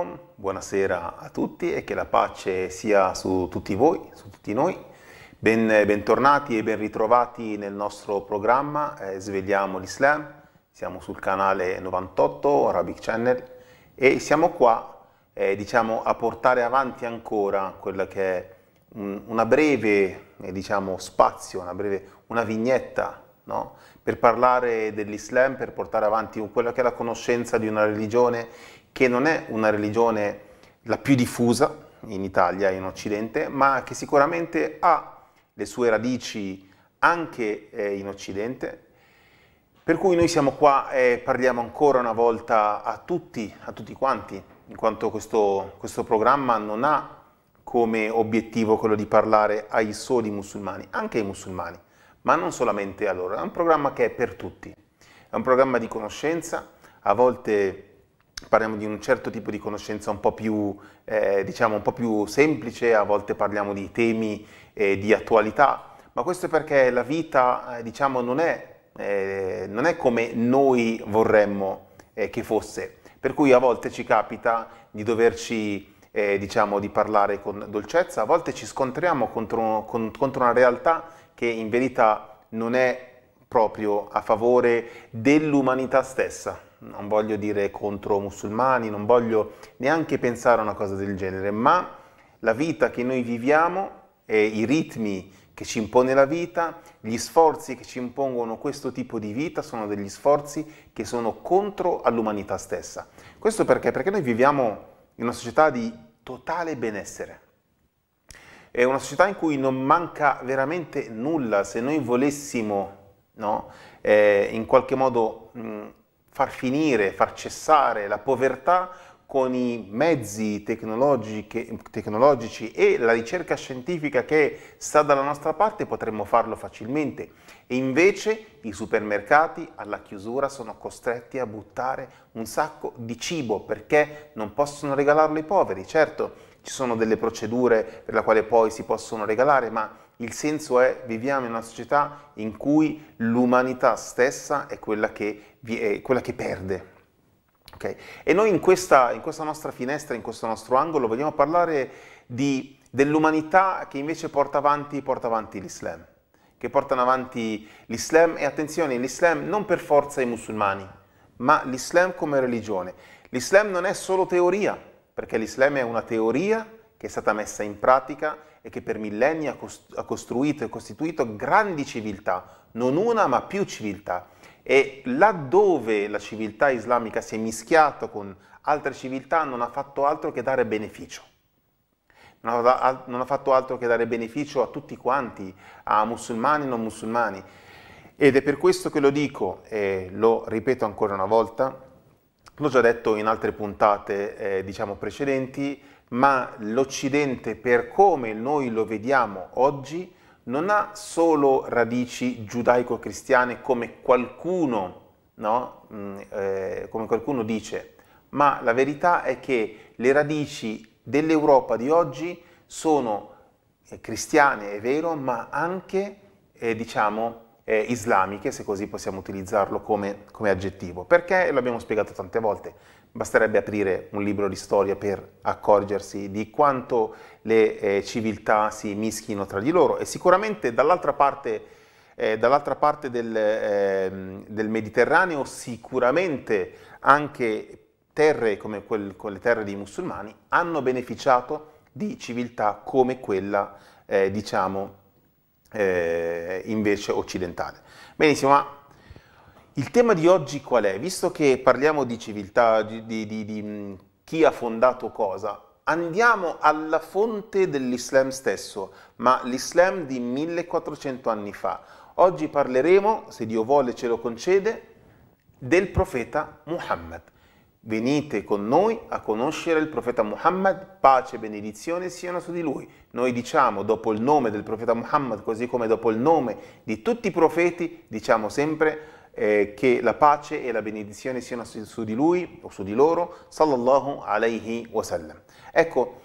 alaikum, buonasera a tutti e che la pace sia su tutti voi, su tutti noi. Ben, bentornati e ben ritrovati nel nostro programma eh, Svegliamo l'Islam. Siamo sul canale 98 Arabic Channel e siamo qua eh, diciamo, a portare avanti ancora quella che è un, una breve eh, diciamo, spazio, una, breve, una vignetta no? per parlare dell'Islam, per portare avanti quella che è la conoscenza di una religione che non è una religione la più diffusa in Italia e in Occidente, ma che sicuramente ha le sue radici anche eh, in Occidente. Per cui noi siamo qua e parliamo ancora una volta a tutti, a tutti quanti, in quanto questo, questo programma non ha come obiettivo quello di parlare ai soli musulmani, anche ai musulmani, ma non solamente a loro. È un programma che è per tutti, è un programma di conoscenza, a volte parliamo di un certo tipo di conoscenza un po' più, eh, diciamo, un po più semplice, a volte parliamo di temi eh, di attualità, ma questo è perché la vita eh, diciamo, non, è, eh, non, è, come noi vorremmo eh, che fosse, per cui a volte ci capita di doverci eh, diciamo, di parlare con dolcezza, a volte ci scontriamo contro, con, contro una realtà che in verità non è proprio a favore dell'umanità stessa non voglio dire contro musulmani, non voglio neanche pensare a una cosa del genere, ma la vita che noi viviamo e i ritmi che ci impone la vita, gli sforzi che ci impongono questo tipo di vita sono degli sforzi che sono contro all'umanità stessa. Questo perché? Perché noi viviamo in una società di totale benessere. È una società in cui non manca veramente nulla. Se noi volessimo no, eh, in qualche modo mh, mm, far finire, far cessare la povertà con i mezzi tecnologici e la ricerca scientifica che sta dalla nostra parte potremmo farlo facilmente e invece i supermercati alla chiusura sono costretti a buttare un sacco di cibo perché non possono regalarlo ai poveri, certo ci sono delle procedure per le quali poi si possono regalare ma il senso è viviamo in una società in cui l'umanità stessa è quella che, è quella che perde. Okay? E noi in questa, in questa nostra finestra, in questo nostro angolo, vogliamo parlare di dell'umanità che invece porta avanti, porta avanti l'Islam, che portano avanti l'Islam e attenzione, l'Islam non per forza i musulmani, ma l'Islam come religione. L'Islam non è solo teoria, perché l'Islam è una teoria che è stata messa in pratica e che per millenni ha costruito e costituito grandi civiltà, non una ma più civiltà. E laddove la civiltà islamica si è mischiata con altre civiltà non ha fatto altro che dare beneficio. Non ha, non ha fatto altro che dare beneficio a tutti quanti, a musulmani e non musulmani. Ed è per questo che lo dico e lo ripeto ancora una volta, l'ho già detto in altre puntate eh, diciamo precedenti, ma l'Occidente per come noi lo vediamo oggi non ha solo radici giudaico-cristiane come qualcuno, no? Mm, eh, come qualcuno dice, ma la verità è che le radici dell'Europa di oggi sono eh, cristiane, è vero, ma anche, eh, diciamo, eh, islamiche, se così possiamo utilizzarlo come, come aggettivo. Perché, l'abbiamo spiegato tante volte, Basterebbe aprire un libro di storia per accorgersi di quanto le eh, civiltà si mischino tra di loro e sicuramente dall'altra parte, eh, dall parte del, eh, del, Mediterraneo sicuramente anche terre come quel, quelle terre dei musulmani hanno beneficiato di civiltà come quella eh, diciamo eh, invece occidentale. Benissimo, ma il tema di oggi qual è? Visto che parliamo di civiltà, di, di, di, di chi ha fondato cosa, andiamo alla fonte dell'Islam stesso, ma l'Islam di 1400 anni fa. Oggi parleremo, se Dio vuole ce lo concede, del profeta Muhammad. Venite con noi a conoscere il profeta Muhammad, pace e benedizione siano su di lui. Noi diciamo dopo il nome del profeta Muhammad, così come dopo il nome di tutti i profeti, diciamo sempre eh, che la pace e la benedizione siano su di lui o su di loro, sallallahu alaihi wasallam. Ecco,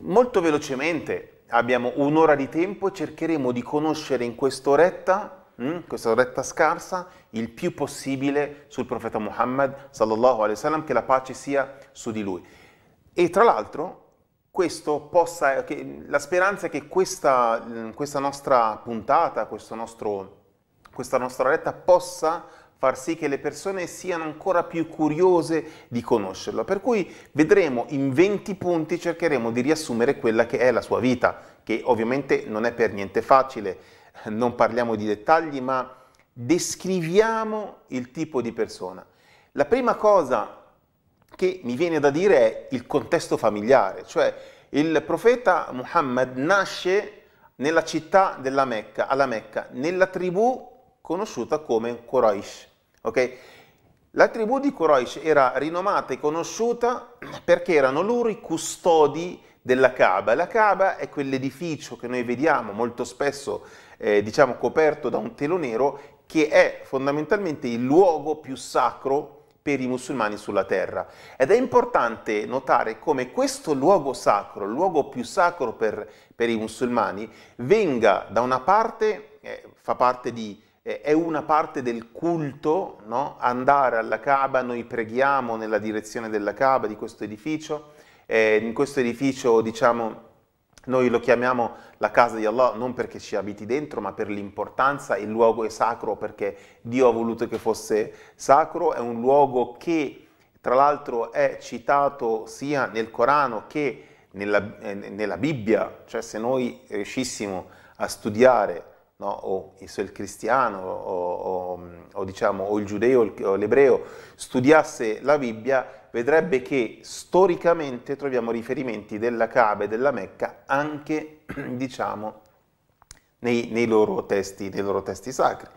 molto velocemente abbiamo un'ora di tempo e cercheremo di conoscere in quest'oretta, hm, questa oretta scarsa, il più possibile sul profeta Muhammad, sallallahu alaihi wasallam, che la pace sia su di lui. E tra l'altro, possa, che, la speranza è che questa, hm, questa nostra puntata, questo nostro questa nostra retta possa far sì che le persone siano ancora più curiose di conoscerlo. Per cui vedremo in 20 punti, cercheremo di riassumere quella che è la sua vita, che ovviamente non è per niente facile, non parliamo di dettagli, ma descriviamo il tipo di persona. La prima cosa che mi viene da dire è il contesto familiare, cioè il profeta Muhammad nasce nella città della Mecca, alla Mecca, nella tribù conosciuta come Quraysh. Okay? La tribù di Quraysh era rinomata e conosciuta perché erano loro i custodi della Kaaba. La Kaaba è quell'edificio che noi vediamo molto spesso eh, diciamo, coperto da un telo nero che è fondamentalmente il luogo più sacro per i musulmani sulla terra. Ed è importante notare come questo luogo sacro, il luogo più sacro per, per i musulmani, venga da una parte, eh, fa parte di è una parte del culto, no? andare alla Kaaba, noi preghiamo nella direzione della Kaaba, di questo edificio, eh, in questo edificio diciamo noi lo chiamiamo la casa di Allah non perché ci abiti dentro, ma per l'importanza, il luogo è sacro perché Dio ha voluto che fosse sacro, è un luogo che tra l'altro è citato sia nel Corano che nella, eh, nella Bibbia, cioè se noi riuscissimo a studiare no? o il cristiano o, o, o, diciamo, o il giudeo o l'ebreo studiasse la Bibbia, vedrebbe che storicamente troviamo riferimenti della Kaaba e della Mecca anche diciamo, nei, nei, loro testi, nei, loro testi, sacri.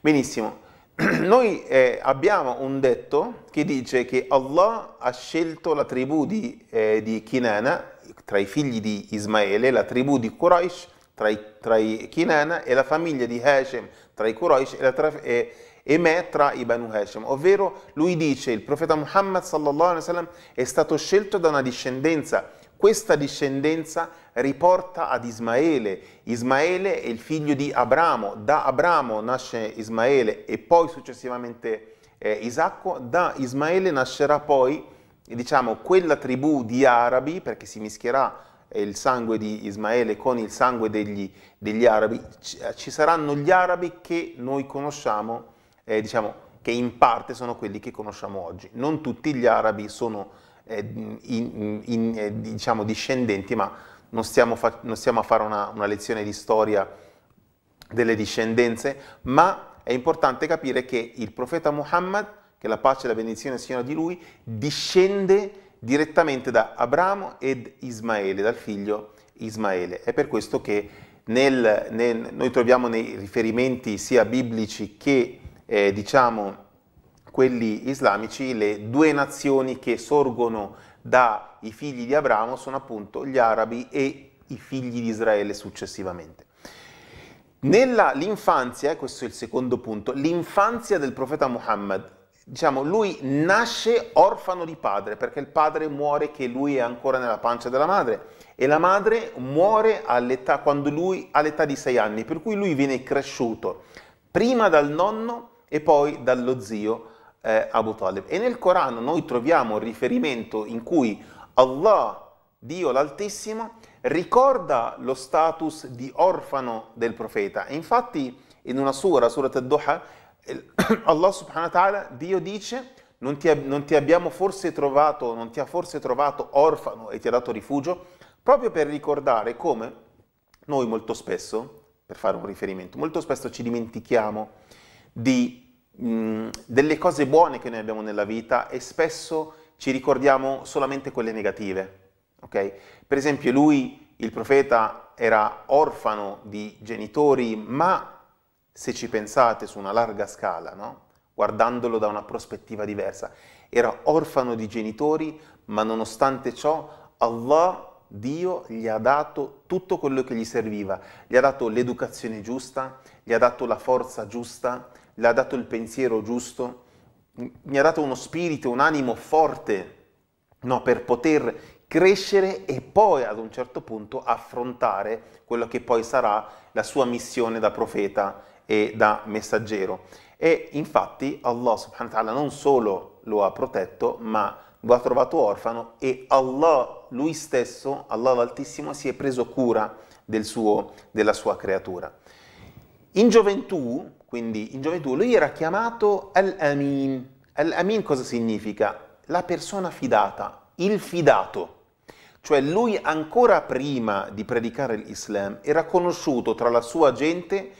Benissimo, noi eh, abbiamo un detto che dice che Allah ha scelto la tribù di, eh, di Kinana, tra i figli di Ismaele, la tribù di Quraysh, tra i, tra i Kinana e la famiglia di Hashem tra i Quraysh e, la, e, e me tra i Banu Hashem. Ovvero lui dice il profeta Muhammad sallallahu alaihi wasallam è stato scelto da una discendenza. Questa discendenza riporta ad Ismaele. Ismaele è il figlio di Abramo. Da Abramo nasce Ismaele e poi successivamente eh, Isacco. Da Ismaele nascerà poi diciamo, quella tribù di arabi, perché si mischierà il sangue di Ismaele con il sangue degli, degli arabi, eh, ci saranno gli arabi che noi conosciamo, eh, diciamo, che in parte sono quelli che conosciamo oggi. Non tutti gli arabi sono eh, in, in, eh, diciamo discendenti, ma non stiamo, non stiamo a fare una, una lezione di storia delle discendenze, ma è importante capire che il profeta Muhammad, che la pace e la benedizione siano di lui, discende direttamente da Abramo ed Ismaele, dal figlio Ismaele. È per questo che nel, nel, noi troviamo nei riferimenti sia biblici che eh, diciamo quelli islamici le due nazioni che sorgono dai figli di Abramo sono appunto gli arabi e i figli di Israele successivamente. Nella, l'infanzia, questo è il secondo punto, l'infanzia del profeta Muhammad diciamo, lui nasce orfano di padre, perché il padre muore che lui è ancora nella pancia della madre e la madre muore all'età, quando lui all'età di sei anni, per cui lui viene cresciuto prima dal nonno e poi dallo zio eh, Abu Talib. E nel Corano noi troviamo il riferimento in cui Allah, Dio l'Altissimo, ricorda lo status di orfano del profeta. E infatti in una sura, Surat ad-Duha, Allah subhanahu wa ta'ala, Dio dice, non ti, non ti abbiamo forse trovato, non ti ha forse trovato orfano e ti ha dato rifugio, proprio per ricordare come noi molto spesso, per fare un riferimento, molto spesso ci dimentichiamo di, mh, mm, delle cose buone che noi abbiamo nella vita e spesso ci ricordiamo solamente quelle negative. Okay? Per esempio lui, il profeta, era orfano di genitori, ma se ci pensate su una larga scala, no? guardandolo da una prospettiva diversa. Era orfano di genitori, ma nonostante ciò Allah, Dio, gli ha dato tutto quello che gli serviva. Gli ha dato l'educazione giusta, gli ha dato la forza giusta, gli ha dato il pensiero giusto, gli ha dato uno spirito, un animo forte no? per poter crescere e poi ad un certo punto affrontare quello che poi sarà la sua missione da profeta e da messaggero. E infatti Allah subhanahu wa ta'ala non solo lo ha protetto, ma lo ha trovato orfano e Allah, lui stesso, Allah l'Altissimo, si è preso cura del suo, della sua creatura. In gioventù, quindi in gioventù, lui era chiamato Al-Amin. Al-Amin cosa significa? La persona fidata, il fidato. Cioè lui ancora prima di predicare l'Islam era conosciuto tra la sua gente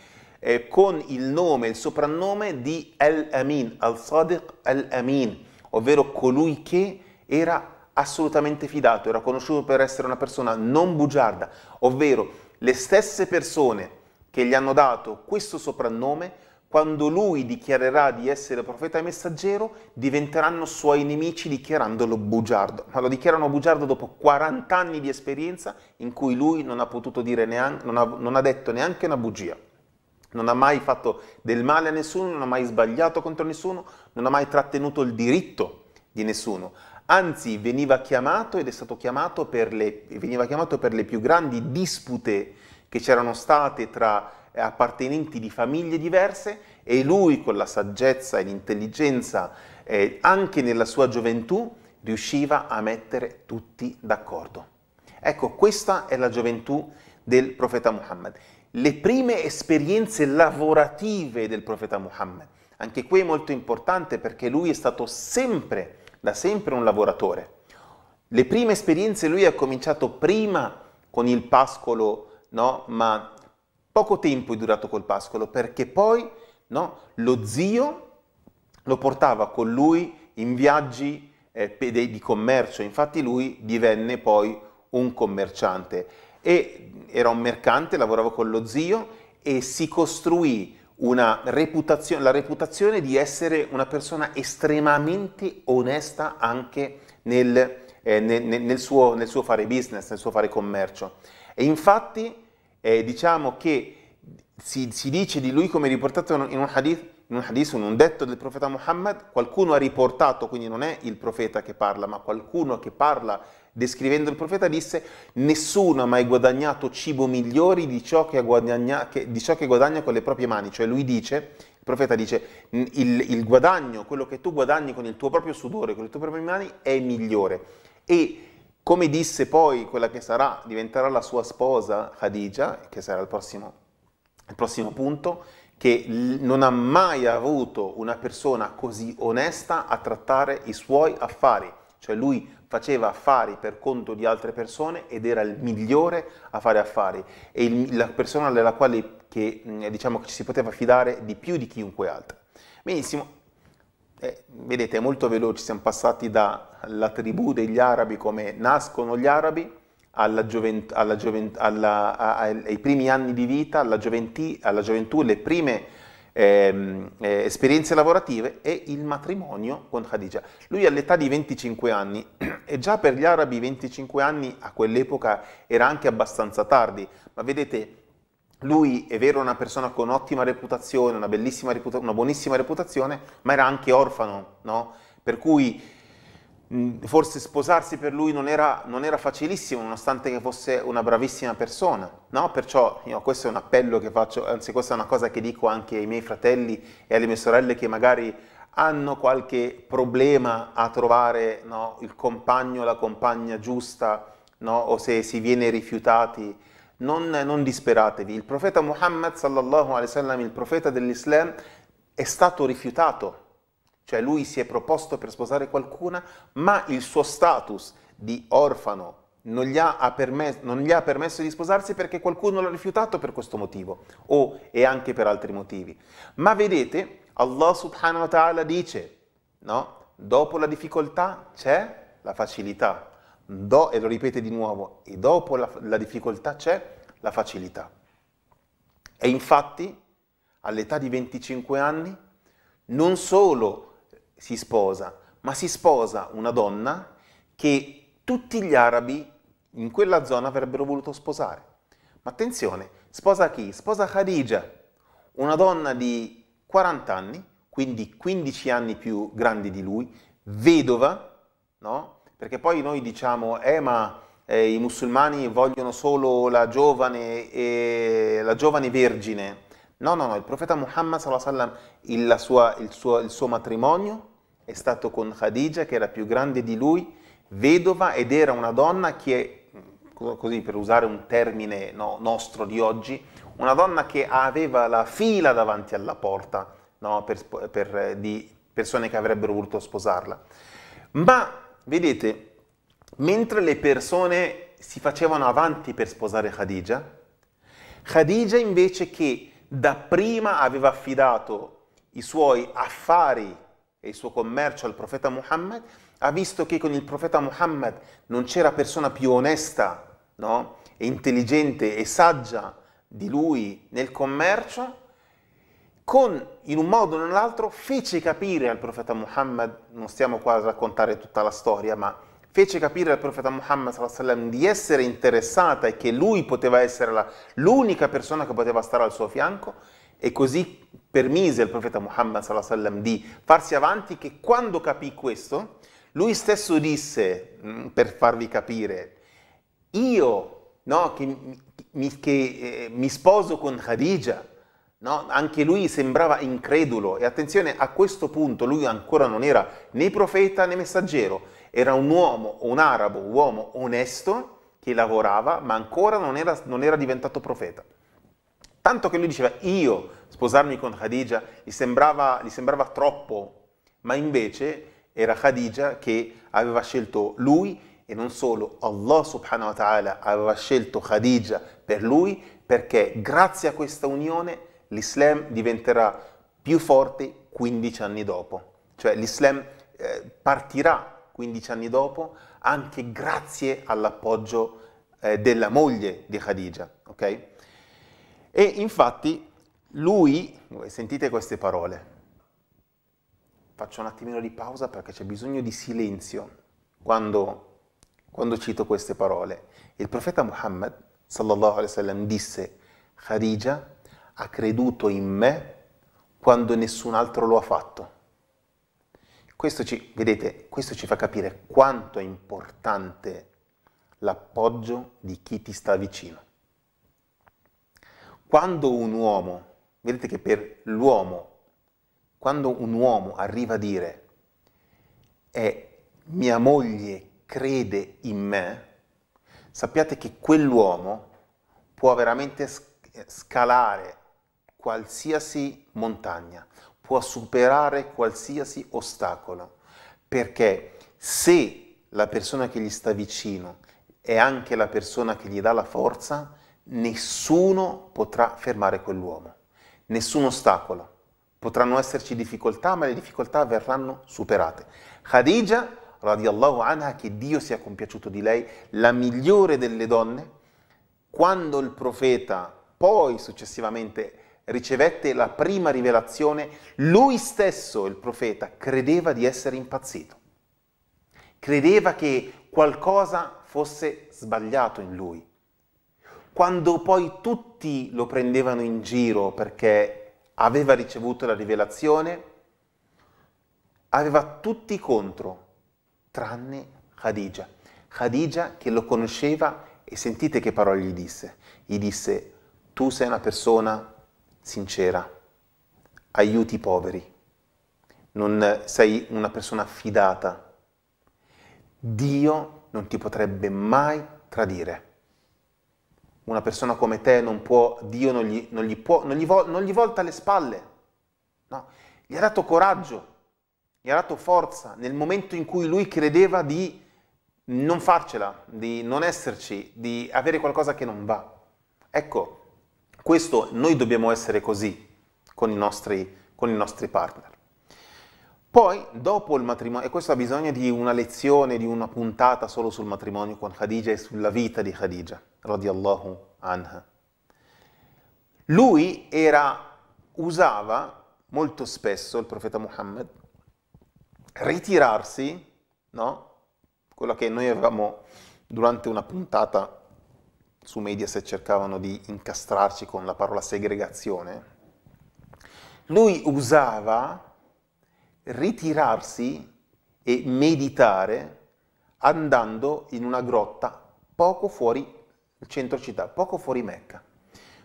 eh, con il nome il soprannome di Al-Amin, Al-Sadiq Al-Amin, ovvero colui che era assolutamente fidato, era conosciuto per essere una persona non bugiarda, ovvero le stesse persone che gli hanno dato questo soprannome, quando lui dichiarerà di essere profeta e messaggero, diventeranno suoi nemici dichiarandolo bugiardo. Ma lo dichiarano bugiardo dopo 40 anni di esperienza in cui lui non ha potuto dire neanche, non ha, non ha detto neanche una bugia non ha mai fatto del male a nessuno, non ha mai sbagliato contro nessuno, non ha mai trattenuto il diritto di nessuno. Anzi, veniva chiamato ed è stato chiamato per le, chiamato per le più grandi dispute che c'erano state tra eh, appartenenti di famiglie diverse e lui con la saggezza e l'intelligenza, eh, anche nella sua gioventù, riusciva a mettere tutti d'accordo. Ecco, questa è la gioventù del profeta Muhammad le prime esperienze lavorative del profeta Muhammad. Anche qui è molto importante perché lui è stato sempre, da sempre un lavoratore. Le prime esperienze lui ha cominciato prima con il pascolo, no? ma poco tempo è durato col pascolo perché poi no? lo zio lo portava con lui in viaggi eh, di commercio, infatti lui divenne poi un commerciante e era un mercante, lavoravo con lo zio e si costruì reputazio la reputazione di essere una persona estremamente onesta anche nel, eh, nel, nel, suo, nel, suo, fare business, nel suo fare commercio. E infatti eh, diciamo che si, si, dice di lui come riportato in un hadith, in un, hadith, in un detto del profeta Muhammad, qualcuno ha riportato, quindi non è il profeta che parla, ma qualcuno che parla descrivendo il profeta, disse nessuno ha mai guadagnato cibo migliore di ciò che, guadagna, che, di ciò che guadagna con le proprie mani. Cioè lui dice, il profeta dice, il, il, guadagno, quello che tu guadagni con il tuo proprio sudore, con le tue proprie mani, è migliore. E come disse poi quella che sarà, diventerà la sua sposa Khadija, che sarà il prossimo, il prossimo punto, che non ha mai avuto una persona così onesta a trattare i suoi affari. Cioè lui faceva affari per conto di altre persone ed era il migliore a fare affari e il, la persona della quale che, mm, diciamo, che ci si poteva fidare di più di chiunque altro. Benissimo, eh, vedete è molto veloce, siamo passati dalla tribù degli arabi come nascono gli arabi alla alla alla, ai primi anni di vita, alla, gioventì, alla gioventù, le prime ehm, eh, esperienze lavorative e il matrimonio con Khadija. Lui all'età di 25 anni, e già per gli arabi 25 anni a quell'epoca era anche abbastanza tardi, ma vedete, lui è vero una persona con ottima reputazione, una, reputa una buonissima reputazione, ma era anche orfano, no? Per cui Mm, forse sposarsi per lui non era, non era, facilissimo, nonostante che fosse una bravissima persona, no? Perciò io, questo è un appello che faccio, anzi questa è una cosa che dico anche ai miei fratelli e alle mie sorelle che magari hanno qualche problema a trovare no, il compagno o la compagna giusta, no? o se si viene rifiutati, non, non disperatevi. Il profeta Muhammad, sallallahu alaihi wasallam, il profeta dell'Islam, è stato rifiutato cioè lui si è proposto per sposare qualcuna, ma il suo status di orfano non gli, permesso, non gli, ha permesso di sposarsi perché qualcuno l'ha rifiutato per questo motivo o e anche per altri motivi. Ma vedete, Allah subhanahu wa ta'ala dice, no? Dopo la difficoltà c'è la facilità. Do, e lo ripete di nuovo, e dopo la, la difficoltà c'è la facilità. E infatti, all'età di 25 anni, non solo si sposa, ma si sposa una donna che tutti gli arabi in quella zona avrebbero voluto sposare. Ma attenzione, sposa chi? Sposa Khadija, una donna di 40 anni, quindi 15 anni più grande di lui, vedova, no? Perché poi noi diciamo, eh ma eh, i musulmani vogliono solo la giovane, eh, la giovane vergine. No, no, no, il profeta Muhammad, sallam, il, sua, il, suo, il suo matrimonio è stato con Khadija che era più grande di lui, vedova ed era una donna che, così per usare un termine no, nostro di oggi, una donna che aveva la fila davanti alla porta no, per, per, di persone che avrebbero voluto sposarla. Ma vedete, mentre le persone si facevano avanti per sposare Khadija, Khadija invece che dapprima aveva affidato i suoi affari e il suo commercio al profeta Muhammad, ha visto che con il profeta Muhammad non c'era persona più onesta, no? e intelligente e saggia di lui nel commercio, con, in un modo o nell'altro, fece capire al profeta Muhammad, non stiamo qua a raccontare tutta la storia, ma fece capire al profeta Muhammad sallam, di essere interessata e che lui poteva essere l'unica persona che poteva stare al suo fianco e così permise al profeta Muhammad sallam, di farsi avanti, che quando capì questo, lui stesso disse, mm, per farvi capire, io no, che, mi, che eh, mi sposo con Khadija, No? Anche lui sembrava incredulo e attenzione, a questo punto lui ancora non era né profeta né messaggero, era un uomo, un arabo, un uomo onesto che lavorava, ma ancora non era, non era diventato profeta. Tanto che lui diceva io sposarmi con Khadija, gli sembrava, gli sembrava troppo, ma invece era Khadija che aveva scelto lui e non solo, Allah subhanahu wa ta'ala aveva scelto Khadija per lui perché grazie a questa unione l'Islam diventerà più forte 15 anni dopo, cioè l'Islam eh, partirà 15 anni dopo anche grazie all'appoggio eh, della moglie di Khadija, ok? E infatti lui, sentite queste parole, faccio un attimino di pausa perché c'è bisogno di silenzio quando, quando cito queste parole. Il profeta Muhammad, sallallahu alaihi wasallam, disse, Khadija ha creduto in me quando nessun altro lo ha fatto. Questo ci, vedete, questo ci fa capire quanto è importante l'appoggio di chi ti sta vicino. Quando un uomo, vedete che per l'uomo, quando un uomo arriva a dire è eh, mia moglie crede in me, sappiate che quell'uomo può veramente scalare qualsiasi montagna, può superare qualsiasi ostacolo, perché se la persona che gli sta vicino è anche la persona che gli dà la forza, nessuno potrà fermare quell'uomo, nessun ostacolo. Potranno esserci difficoltà, ma le difficoltà verranno superate. Khadija, radiallahu anha, che Dio sia compiaciuto di lei, la migliore delle donne, quando il profeta poi successivamente ricevette la prima rivelazione, lui stesso, il profeta, credeva di essere impazzito. Credeva che qualcosa fosse sbagliato in lui quando poi tutti lo prendevano in giro perché aveva ricevuto la rivelazione, aveva tutti contro, tranne Khadija. Khadija che lo conosceva e sentite che parole gli disse. Gli disse, tu sei una persona sincera, aiuti i poveri, non sei una persona fidata. Dio non ti potrebbe mai tradire. Una persona come te non può, Dio non gli, non gli, può, non gli, vo, non gli volta le spalle, no? gli ha dato coraggio, gli ha dato forza nel momento in cui lui credeva di non farcela, di non esserci, di avere qualcosa che non va. Ecco, questo noi dobbiamo essere così con i nostri, con i nostri partner. Poi, dopo il matrimonio, e questo ha bisogno di una lezione, di una puntata solo sul matrimonio con Khadija e sulla vita di Khadija, radiallahu anha. Lui era, usava molto spesso, il profeta Muhammad, ritirarsi, no? Quella che noi avevamo durante una puntata su Mediaset cercavano di incastrarci con la parola segregazione. Lui usava ritirarsi e meditare andando in una grotta poco fuori il centro città, poco fuori Mecca.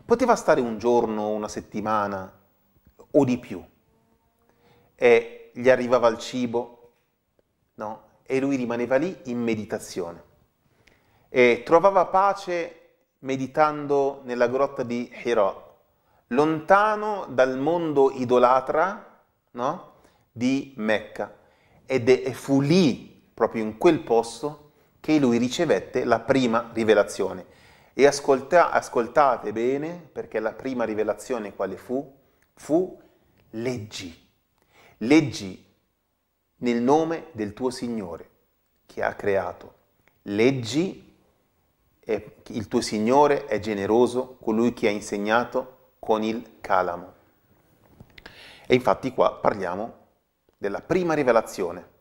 Poteva stare un giorno, una settimana o di più. E gli arrivava il cibo, no? E lui rimaneva lì in meditazione. E trovava pace meditando nella grotta di Hira, lontano dal mondo idolatra, no? di Mecca ed è, fu lì, proprio in quel posto, che lui ricevette la prima rivelazione. E ascolta, ascoltate bene, perché la prima rivelazione quale fu? Fu leggi, leggi nel nome del tuo Signore che ha creato, leggi il tuo Signore è generoso, colui che ha insegnato con il calamo. E infatti qua parliamo della prima rivelazione.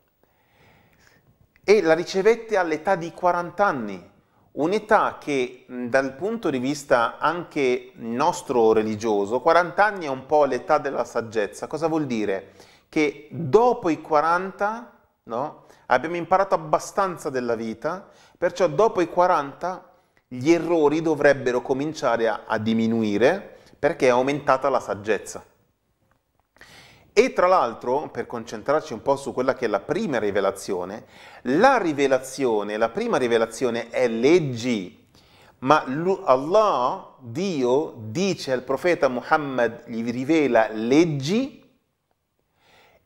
E la ricevette all'età di 40 anni, un'età che dal punto di vista anche nostro religioso, 40 anni è un po' l'età della saggezza. Cosa vuol dire? Che dopo i 40 no, abbiamo imparato abbastanza della vita, perciò dopo i 40 gli errori dovrebbero cominciare a, a diminuire perché è aumentata la saggezza. E tra l'altro, per concentrarci un po' su quella che è la prima rivelazione, la rivelazione, la prima rivelazione è leggi, ma Allah, Dio, dice al profeta Muhammad, gli rivela leggi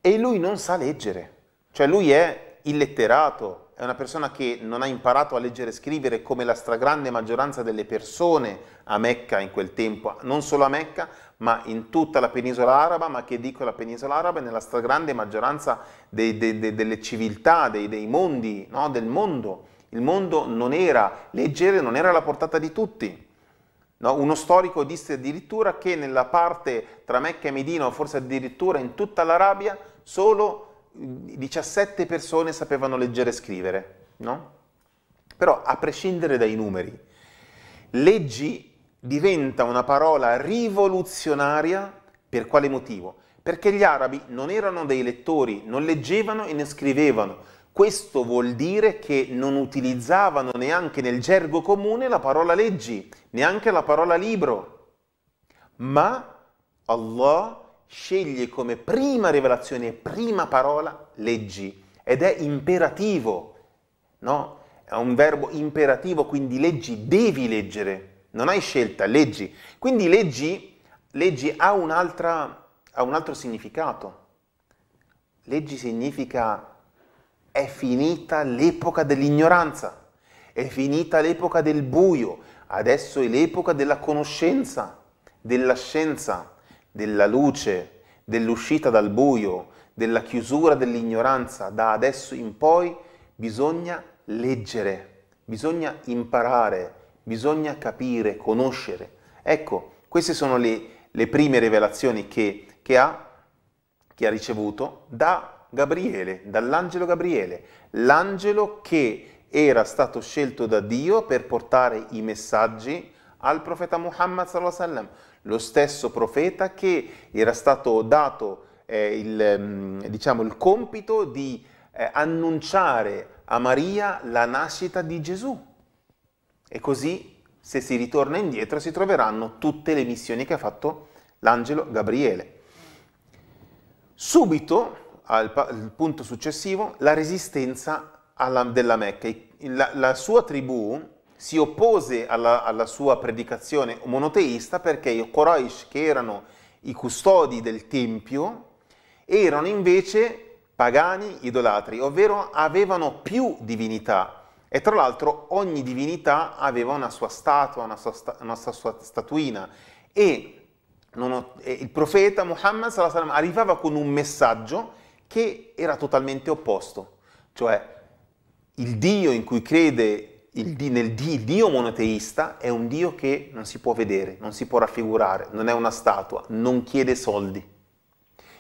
e lui non sa leggere, cioè lui è illetterato, è una persona che non ha imparato a leggere e scrivere come la stragrande maggioranza delle persone a Mecca in quel tempo, non solo a Mecca, ma in tutta la penisola araba, ma che dico la penisola araba, nella stragrande maggioranza dei, dei, dei, delle civiltà, dei, mondi, no? del mondo. Il mondo non era leggero, non era alla portata di tutti. No? Uno storico disse addirittura che nella parte tra Mecca e Medina, o forse addirittura in tutta l'Arabia, solo 17 persone sapevano leggere e scrivere. No? Però a prescindere dai numeri, leggi diventa una parola rivoluzionaria per quale motivo? Perché gli arabi non erano dei lettori, non leggevano e ne scrivevano. Questo vuol dire che non utilizzavano neanche nel gergo comune la parola leggi, neanche la parola libro. Ma Allah sceglie come prima rivelazione, prima parola leggi ed è imperativo, no? È un verbo imperativo, quindi leggi, devi leggere non hai scelta, leggi. Quindi leggi, leggi ha, un altro significato. Leggi significa è finita l'epoca dell'ignoranza, è finita l'epoca del buio, adesso è l'epoca della conoscenza, della scienza, della luce, dell'uscita dal buio, della chiusura dell'ignoranza. Da adesso in poi bisogna leggere, bisogna imparare, bisogna capire, conoscere. Ecco, queste sono le, le prime rivelazioni che, che, ha, che ha ricevuto da Gabriele, dall'angelo Gabriele, l'angelo che era stato scelto da Dio per portare i messaggi al profeta Muhammad sallam, lo stesso profeta che era stato dato eh, il, mm, diciamo, il compito di eh, annunciare a Maria la nascita di Gesù. E così, se si ritorna indietro, si troveranno tutte le missioni che ha fatto l'angelo Gabriele. Subito, al, al punto successivo, la resistenza alla, della Mecca. La, la, sua tribù si oppose alla, alla sua predicazione monoteista perché i Quraysh, che erano i custodi del Tempio, erano invece pagani idolatri, ovvero avevano più divinità e tra l'altro ogni divinità aveva una sua statua, una sua, sta, una sua statuina e non, eh, il profeta Muhammad sallam, arrivava con un messaggio che era totalmente opposto, cioè il Dio in cui crede il, nel il Dio monoteista è un Dio che non si può vedere, non si può raffigurare, non è una statua, non chiede soldi.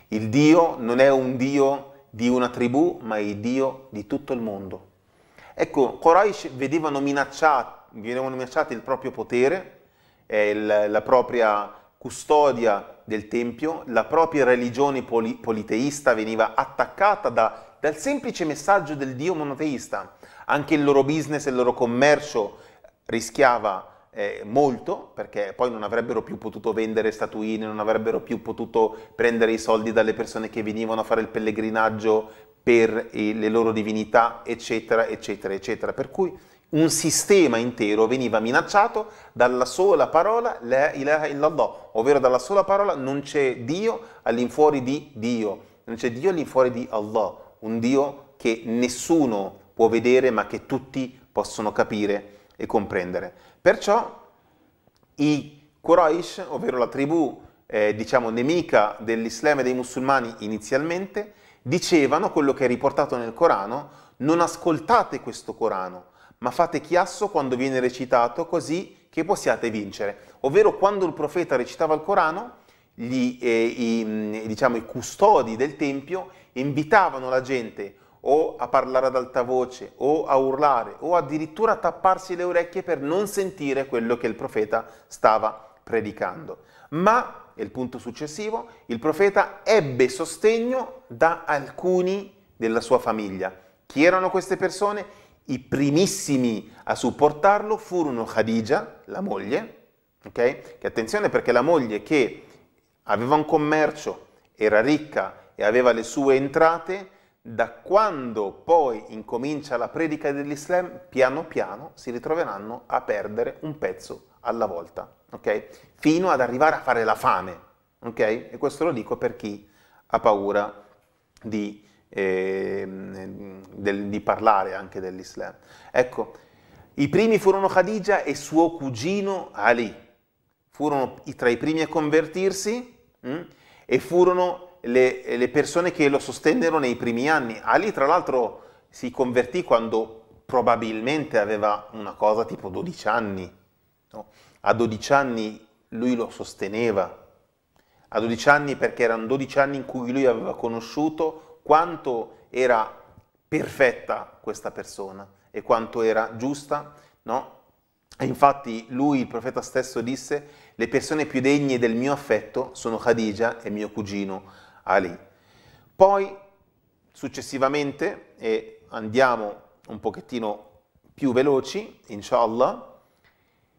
Il Dio non è un Dio di una tribù, ma è il Dio di tutto il mondo Ecco, Quraysh vedevano, vedevano minacciato, il proprio potere, eh, il, la propria custodia del Tempio, la propria religione poli, politeista veniva attaccata da, dal semplice messaggio del Dio monoteista. Anche il loro business e il loro commercio rischiava eh, molto, perché poi non avrebbero più potuto vendere statuine, non avrebbero più potuto prendere i soldi dalle persone che venivano a fare il pellegrinaggio per eh, le loro divinità, eccetera, eccetera, eccetera. Per cui un sistema intero veniva minacciato dalla sola parola la ilaha illallah, ovvero dalla sola parola non c'è Dio all'infuori di Dio, non c'è Dio all'infuori di Allah, un Dio che nessuno può vedere ma che tutti possono capire e comprendere. Perciò i Quraysh, ovvero la tribù eh, diciamo nemica dell'Islam e dei musulmani inizialmente, dicevano quello che è riportato nel Corano, non ascoltate questo Corano, ma fate chiasso quando viene recitato così che possiate vincere. Ovvero quando il profeta recitava il Corano, gli, eh, i, mm, diciamo, i custodi del Tempio invitavano la gente o a parlare ad alta voce o a urlare o addirittura a tapparsi le orecchie per non sentire quello che il profeta stava predicando. Ma, è il punto successivo, il profeta ebbe sostegno da alcuni della sua famiglia. Chi erano queste persone? I primissimi a supportarlo furono Khadija, la moglie, okay? che attenzione perché la moglie che aveva un commercio, era ricca e aveva le sue entrate, da quando poi incomincia la predica dell'Islam, piano piano si ritroveranno a perdere un pezzo alla volta, okay? fino ad arrivare a fare la fame. Okay? E questo lo dico per chi ha paura di, eh, del, di parlare anche dell'Islam. Ecco, i primi furono Khadija e suo cugino Ali, furono tra i primi a convertirsi mh? Mm, e furono le, le persone che lo sostennero nei primi anni. Ali tra l'altro si convertì quando probabilmente aveva una cosa tipo 12 anni. No? A 12 anni lui lo sosteneva a 12 anni perché erano 12 anni in cui lui aveva conosciuto quanto era perfetta questa persona e quanto era giusta, no? E infatti lui, il profeta stesso, disse le persone più degne del mio affetto sono Khadija e mio cugino Ali. Poi, successivamente, e andiamo un pochettino più veloci, inshallah,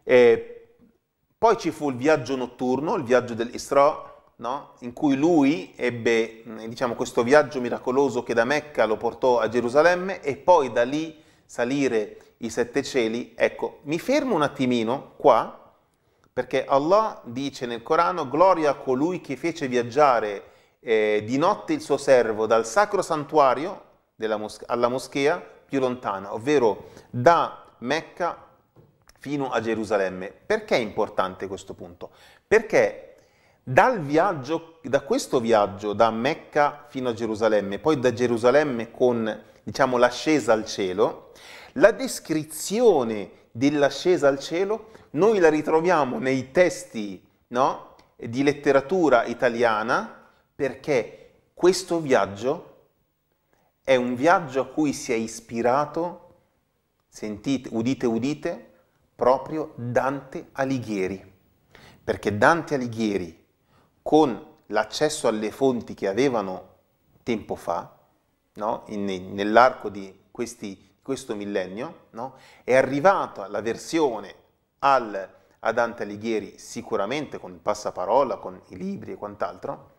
poi ci fu il viaggio notturno, il viaggio dell'Isra, no? in cui lui ebbe mm, diciamo, questo viaggio miracoloso che da Mecca lo portò a Gerusalemme e poi da lì salire i sette cieli. Ecco, mi fermo un attimino qua perché Allah dice nel Corano gloria a colui che fece viaggiare eh, di notte il suo servo dal sacro santuario mos alla moschea più lontana, ovvero da Mecca fino a Gerusalemme. Perché è importante questo punto? Perché dal Viaggio, da questo viaggio da Mecca fino a Gerusalemme, poi da Gerusalemme con diciamo, l'ascesa al cielo, la descrizione dell'ascesa al cielo noi la ritroviamo nei testi no, di letteratura italiana perché questo viaggio è un viaggio a cui si è ispirato, sentite, udite, udite, proprio Dante Alighieri. Perché Dante Alighieri con l'accesso alle fonti che avevano tempo fa, no? nell'arco di questi, questo millennio, no? è arrivata la versione al, a Dante Alighieri sicuramente con il passaparola, con i libri e quant'altro,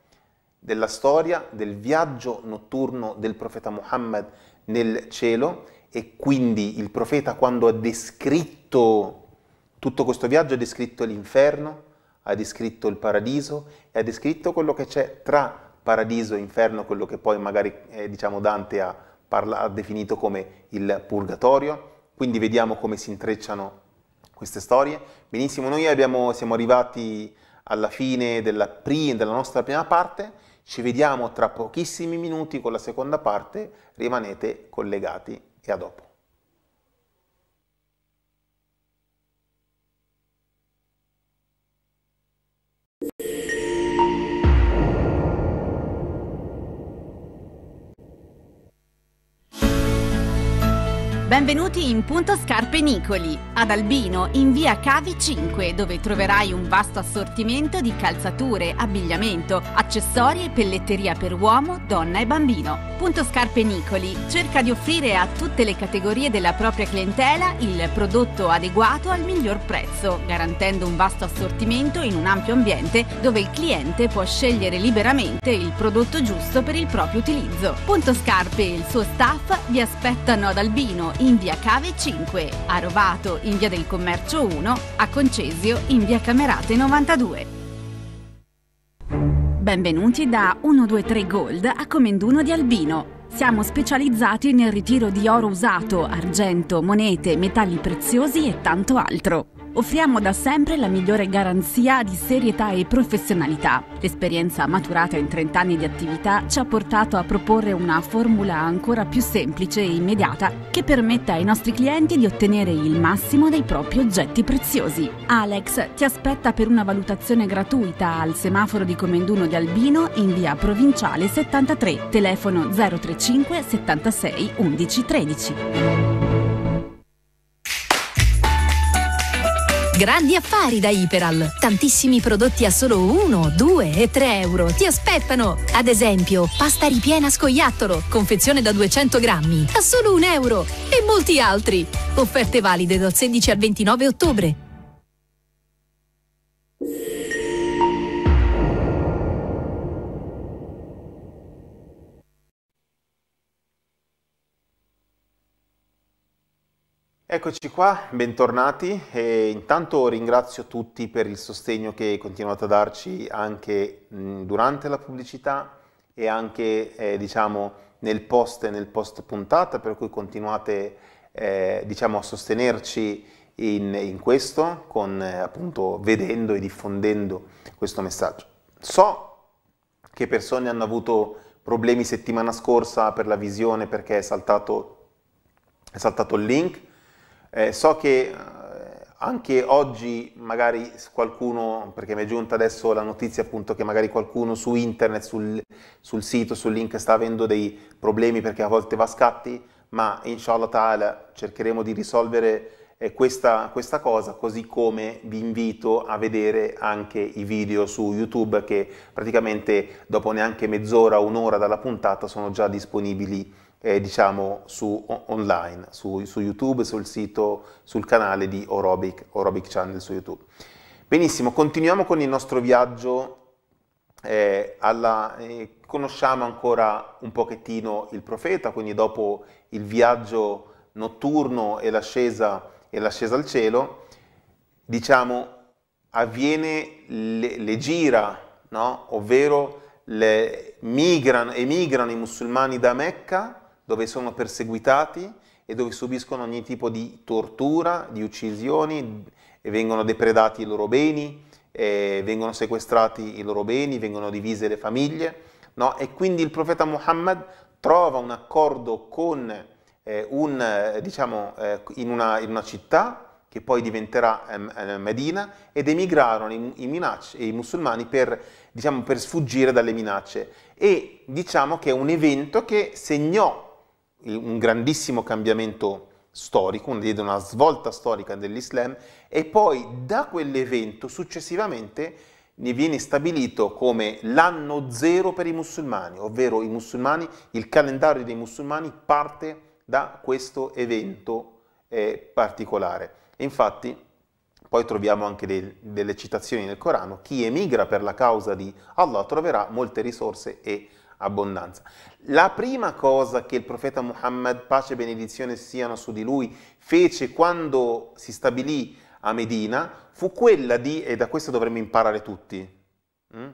della storia del viaggio notturno del profeta Muhammad nel cielo e quindi il profeta quando ha descritto tutto questo viaggio ha descritto l'inferno, ha descritto il paradiso e ha descritto quello che c'è tra paradiso e inferno, quello che poi magari eh, diciamo Dante ha, parla, ha definito come il purgatorio, quindi vediamo come si intrecciano queste storie. Benissimo, noi abbiamo, siamo arrivati alla fine della, prima, della nostra prima parte, ci vediamo tra pochissimi minuti con la seconda parte, rimanete collegati e a dopo. Benvenuti in Punto Scarpe Nicoli, ad Albino, in via Cavi 5, dove troverai un vasto assortimento di calzature, abbigliamento, accessori e pelletteria per uomo, donna e bambino. Punto Scarpe Nicoli cerca di offrire a tutte le categorie della propria clientela il prodotto adeguato al miglior prezzo, garantendo un vasto assortimento in un ampio ambiente dove il cliente può scegliere liberamente il prodotto giusto per il proprio utilizzo. Punto Scarpe e il suo staff vi aspettano ad Albino in via Cave 5, a Rovato in via del Commercio 1, a Concesio in via Camerate 92. Benvenuti da 123 Gold a Comenduno di Albino. Siamo specializzati nel ritiro di oro usato, argento, monete, metalli preziosi e tanto altro offriamo da sempre la migliore garanzia di serietà e professionalità. L'esperienza maturata in 30 anni di attività ci ha portato a proporre una formula ancora più semplice e immediata che permetta ai nostri clienti di ottenere il massimo dei propri oggetti preziosi. Alex ti aspetta per una valutazione gratuita al semaforo di Comenduno di Albino in via provinciale 73, telefono 035 76 11 13. Grandi affari da Iperal. Tantissimi prodotti a solo 1, 2 e 3 euro. Ti aspettano! Ad esempio, pasta ripiena scoiattolo, confezione da 200 grammi, a solo 1 euro. E molti altri. Offerte valide dal 16 al 29 ottobre. Eccoci qua, bentornati e intanto ringrazio tutti per il sostegno che continuate a darci anche mm, durante la pubblicità e anche eh, diciamo, nel post e nel post puntata per cui continuate eh, diciamo, a sostenerci in, in questo con eh, appunto vedendo e diffondendo questo messaggio. So che persone hanno avuto problemi settimana scorsa per la visione perché è saltato, è saltato il link eh, so che eh, anche oggi magari qualcuno, perché mi è giunta adesso la notizia appunto che magari qualcuno su internet, sul, sul sito, sul link sta avendo dei problemi perché a volte va a scatti, ma inshallah ta'ala cercheremo di risolvere eh, questa, questa, cosa, così come vi invito a vedere anche i video su YouTube che praticamente dopo neanche mezz'ora, un'ora dalla puntata sono già disponibili eh, diciamo, su, online, su, su, YouTube, sul sito, sul canale di Orobic, Orobic Channel su YouTube. Benissimo, continuiamo con il nostro viaggio, eh, alla, eh, conosciamo ancora un pochettino il profeta, quindi dopo il viaggio notturno e l'ascesa, al cielo, diciamo, avviene, le, le gira, no? ovvero le, migrano, emigrano i musulmani da Mecca dove sono perseguitati e dove subiscono ogni tipo di tortura, di uccisioni, vengono depredati i loro beni, eh, vengono sequestrati i loro beni, vengono divise le famiglie. No? E quindi il profeta Muhammad trova un accordo con, eh, un, eh, diciamo, eh, in, una, in, una, città che poi diventerà ehm, eh, Medina ed emigrarono i, i, minacce, i musulmani per, diciamo, per sfuggire dalle minacce. E diciamo che è un evento che segnò un grandissimo cambiamento storico, una svolta storica dell'Islam e poi da quell'evento successivamente ne viene stabilito come l'anno zero per i musulmani, ovvero i musulmani, il calendario dei musulmani parte da questo evento eh, particolare. E infatti poi troviamo anche dei, delle citazioni nel Corano, chi emigra per la causa di Allah troverà molte risorse e risorse abbondanza. La prima cosa che il profeta Muhammad, pace e benedizione siano su di lui, fece quando si stabilì a Medina fu quella di, e da questo dovremmo imparare tutti, mm?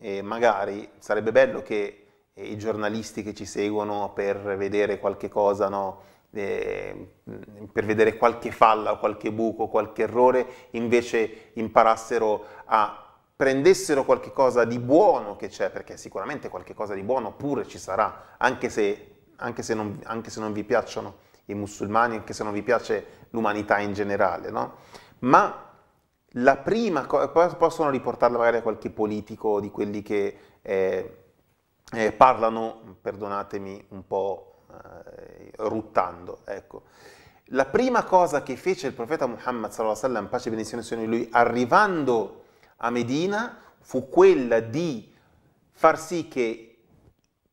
e magari sarebbe bello che eh, i giornalisti che ci seguono per vedere qualche cosa, no? eh, mm, per vedere qualche falla, qualche buco, qualche errore, invece imparassero a prendessero qualcosa di buono che c'è, perché sicuramente qualcosa di buono pure ci sarà, anche se, anche se, non, anche se non vi piacciono i musulmani, anche se non vi piace l'umanità in generale, no? Ma la prima cosa, possono riportarla magari a qualche politico di quelli che eh, eh, parlano, perdonatemi, un po' eh, ruttando, ecco. La prima cosa che fece il profeta Muhammad, sallam, pace e benedizione su lui, arrivando a Medina fu quella di far sì che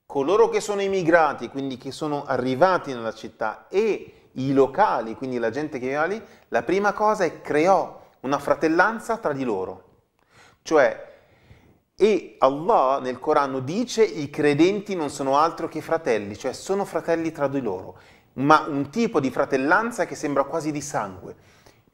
coloro che sono immigrati, quindi che sono arrivati nella città e i locali, quindi la gente che viveva lì, la prima cosa è creò una fratellanza tra di loro. Cioè, e Allah nel Corano dice i credenti non sono altro che fratelli, cioè sono fratelli tra di loro, ma un tipo di fratellanza che sembra quasi di sangue.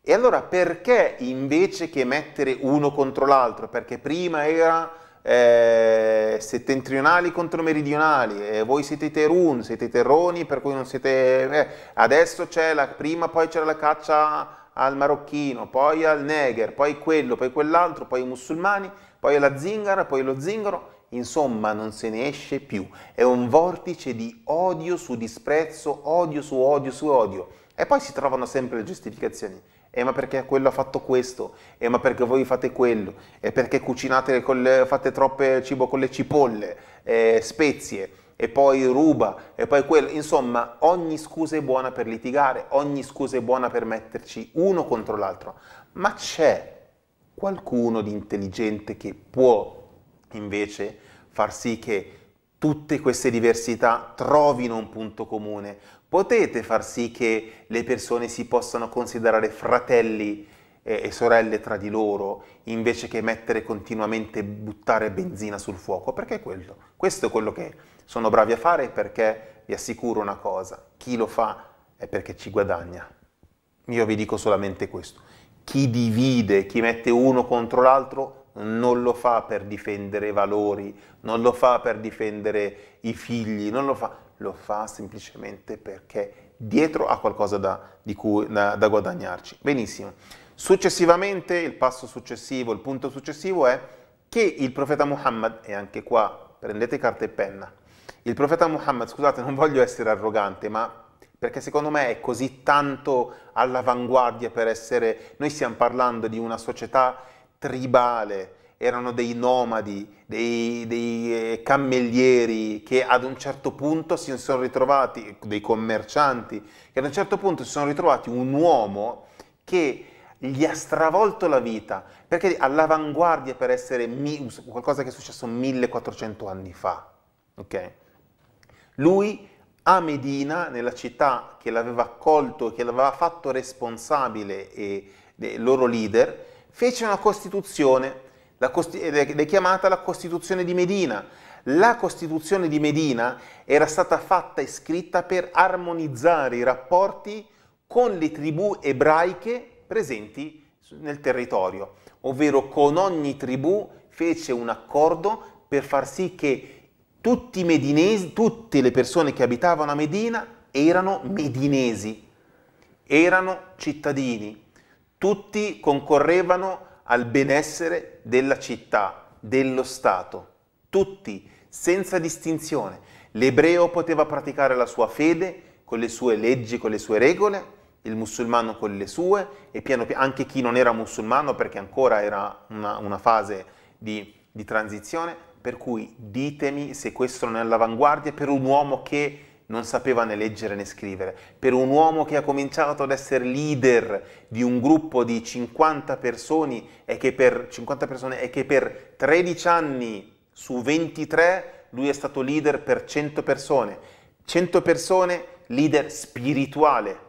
E allora perché invece che mettere uno contro l'altro, perché prima era eh, settentrionali contro meridionali, eh, voi siete Terun, siete Terroni, per cui non siete... Eh, adesso c'è la... prima poi c'era la caccia al marocchino, poi al Neger, poi quello, poi quell'altro, poi i musulmani, poi la zingara, poi lo zingaro, insomma non se ne esce più. È un vortice di odio su disprezzo, odio su odio su odio. E poi si trovano sempre le giustificazioni e eh, ma perché quello ha fatto questo, e eh, ma perché voi fate quello, e eh, perché cucinate, col, fate troppe cibo con le cipolle, eh, spezie, e poi ruba, e poi quello. Insomma, ogni scusa è buona per litigare, ogni scusa è buona per metterci uno contro l'altro. Ma c'è qualcuno di intelligente che può invece far sì che tutte queste diversità trovino un punto comune, potete far sì che le persone si possano considerare fratelli e sorelle tra di loro invece che mettere continuamente buttare benzina sul fuoco perché è quello questo è quello che sono bravi a fare perché vi assicuro una cosa chi lo fa è perché ci guadagna io vi dico solamente questo chi divide chi mette uno contro l'altro non lo fa per difendere i valori non lo fa per difendere i figli non lo fa lo fa semplicemente perché dietro ha qualcosa da, cui, da, da guadagnarci. Benissimo. Successivamente, il passo successivo, il punto successivo è che il profeta Muhammad, e anche qua prendete carta e penna, il profeta Muhammad, scusate, non voglio essere arrogante, ma perché secondo me è così tanto all'avanguardia per essere... Noi stiamo parlando di una società tribale, erano dei nomadi, dei, dei, eh, cammellieri che ad un certo punto si sono ritrovati, dei commercianti, che ad un certo punto si sono ritrovati un uomo che gli ha stravolto la vita, perché all'avanguardia per essere mi, qualcosa che è successo 1400 anni fa. Okay? Lui a Medina, nella città che l'aveva accolto, che l'aveva fatto responsabile e, e loro leader, fece una costituzione ed eh, è chiamata la Costituzione di Medina. La Costituzione di Medina era stata fatta e scritta per armonizzare i rapporti con le tribù ebraiche presenti nel territorio, ovvero con ogni tribù fece un accordo per far sì che tutti i medinesi, tutte le persone che abitavano a Medina erano medinesi, erano cittadini, tutti concorrevano al benessere della città, dello Stato, tutti, senza distinzione. L'ebreo poteva praticare la sua fede con le sue leggi, con le sue regole, il musulmano con le sue, e piano piano anche chi non era musulmano, perché ancora era una, una fase di, di transizione, per cui ditemi se questo non è all'avanguardia per un uomo che non sapeva né leggere né scrivere, per un uomo che ha cominciato ad essere leader di un gruppo di 50 persone e che per, 50 persone, e che per 13 anni su 23 lui è stato leader per 100 persone, 100 persone leader spirituale.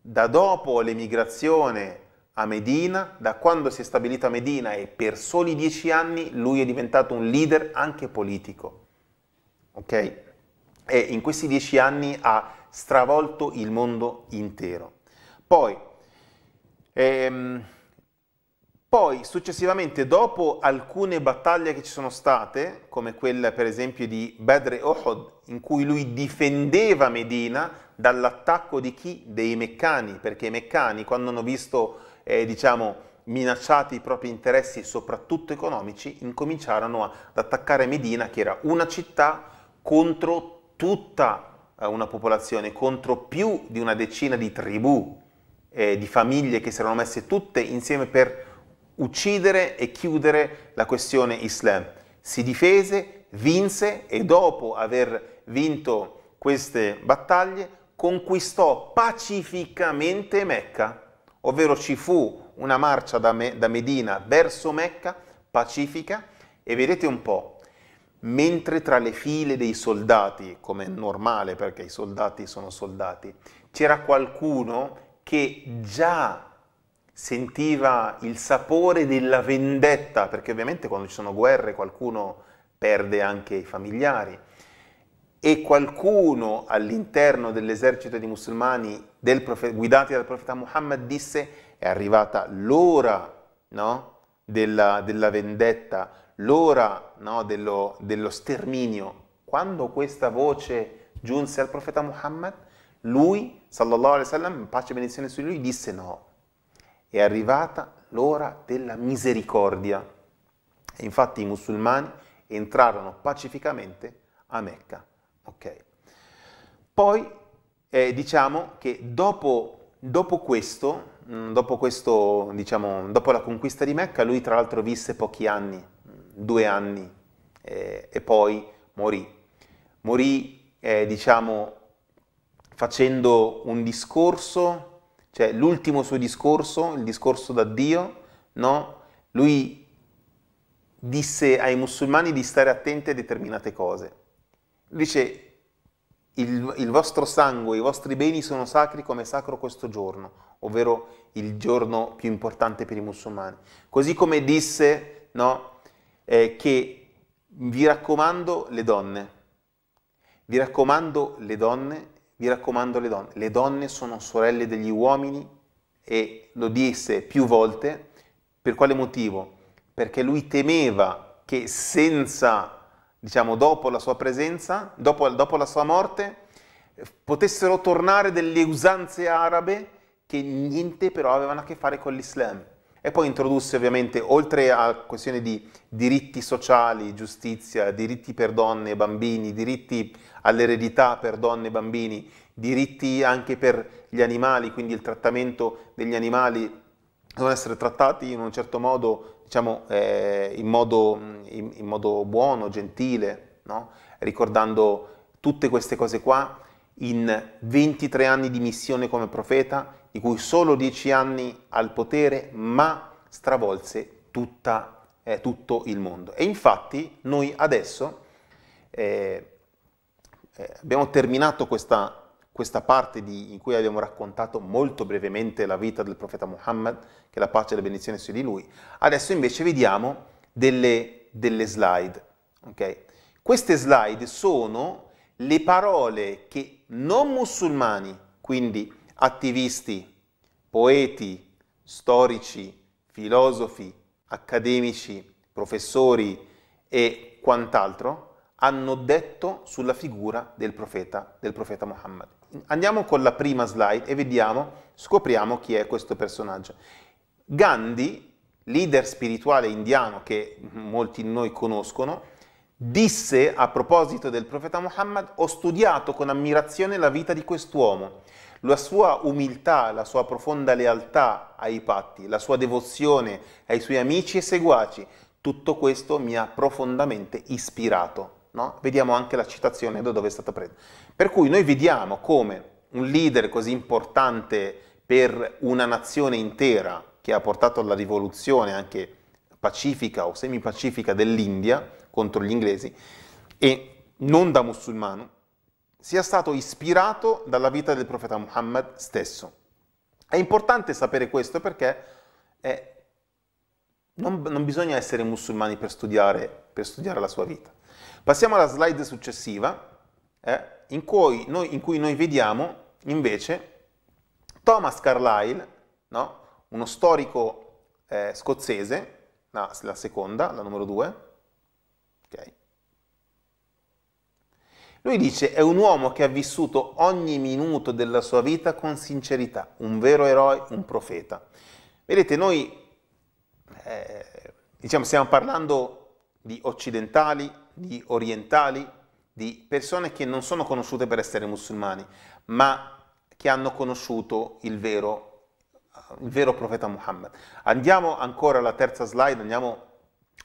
Da dopo l'emigrazione a Medina, da quando si è stabilito a Medina e per soli 10 anni lui è diventato un leader anche politico. Ok? e in questi dieci anni ha stravolto il mondo intero. Poi, ehm, poi, successivamente, dopo alcune battaglie che ci sono state, come quella per esempio di Badr e Ohod, in cui lui difendeva Medina dall'attacco di chi? Dei Meccani, perché i Meccani, quando hanno visto, eh, diciamo, minacciati i propri interessi, soprattutto economici, incominciarono ad attaccare Medina, che era una città contro tutta eh, una popolazione contro più di una decina di tribù, eh, di famiglie che si erano messe tutte insieme per uccidere e chiudere la questione Islam. Si difese, vinse e dopo aver vinto queste battaglie conquistò pacificamente Mecca, ovvero ci fu una marcia da, Me da Medina verso Mecca pacifica e vedete un po', mentre tra le file dei soldati, come è normale perché i soldati sono soldati, c'era qualcuno che già sentiva il sapore della vendetta, perché ovviamente quando ci sono guerre qualcuno perde anche i familiari, e qualcuno all'interno dell'esercito di musulmani del profeta, guidati dal profeta Muhammad disse è arrivata l'ora no? della, della vendetta, l'ora no, dello, dello sterminio, quando questa voce giunse al profeta Muhammad, lui, sallallahu alaihi wasallam, pace e benedizione su lui, disse no, è arrivata l'ora della misericordia. E infatti i musulmani entrarono pacificamente a Mecca. Okay. Poi eh, diciamo che dopo, dopo questo, mm, dopo, questo diciamo, dopo la conquista di Mecca, lui tra l'altro visse pochi anni due anni eh, e poi morì. Morì, eh, diciamo, facendo un discorso, cioè l'ultimo suo discorso, il discorso da Dio, no? Lui disse ai musulmani di stare attenti a determinate cose. Dice, il, il, vostro sangue, i vostri beni sono sacri come sacro questo giorno, ovvero il giorno più importante per i musulmani. Così come disse, no, eh, che vi raccomando le donne, vi raccomando le donne, vi raccomando le donne, le donne sono sorelle degli uomini e lo disse più volte, per quale motivo? Perché lui temeva che senza, diciamo, dopo la sua presenza, dopo, dopo la sua morte, potessero tornare delle usanze arabe che niente però avevano a che fare con l'Islam. E poi introdusse ovviamente, oltre a questioni di diritti sociali, giustizia, diritti per donne e bambini, diritti all'eredità per donne e bambini, diritti anche per gli animali, quindi il trattamento degli animali, devono essere trattati in un certo modo, diciamo, eh, in, modo, in, in, modo, buono, gentile, no? ricordando tutte queste cose qua in 23 anni di missione come profeta di cui solo dieci anni al potere, ma stravolse tutta, eh, tutto il mondo. E infatti noi adesso eh, eh, abbiamo terminato questa, questa parte di, in cui abbiamo raccontato molto brevemente la vita del profeta Muhammad, che la pace e la benedizione su di lui. Adesso invece vediamo delle, delle slide. Okay? Queste slide sono le parole che non musulmani, quindi attivisti, poeti, storici, filosofi, accademici, professori e quant'altro hanno detto sulla figura del profeta, del profeta Muhammad. Andiamo con la prima slide e vediamo, scopriamo chi è questo personaggio. Gandhi, leader spirituale indiano che molti di noi conoscono, disse a proposito del profeta Muhammad, ho studiato con ammirazione la vita di quest'uomo, la sua umiltà, la sua profonda lealtà ai patti, la sua devozione ai suoi amici e seguaci, tutto questo mi ha profondamente ispirato. No? Vediamo anche la citazione da dove è stata presa. Per cui noi vediamo come un leader così importante per una nazione intera, che ha portato alla rivoluzione anche pacifica o semipacifica dell'India contro gli inglesi, e non da musulmano, sia stato ispirato dalla vita del profeta Muhammad stesso. È importante sapere questo perché è, eh, non, non, bisogna essere musulmani per studiare, per studiare, la sua vita. Passiamo alla slide successiva, eh, in, cui noi, in, cui noi, vediamo invece Thomas Carlyle, no? uno storico eh, scozzese, la, la seconda, la numero due, Lui dice è un uomo che ha vissuto ogni minuto della sua vita con sincerità, un vero eroe, un profeta. Vedete, noi eh, diciamo, stiamo parlando di occidentali, di orientali, di persone che non sono conosciute per essere musulmani, ma che hanno conosciuto il vero, il vero profeta Muhammad. Andiamo ancora alla terza slide, andiamo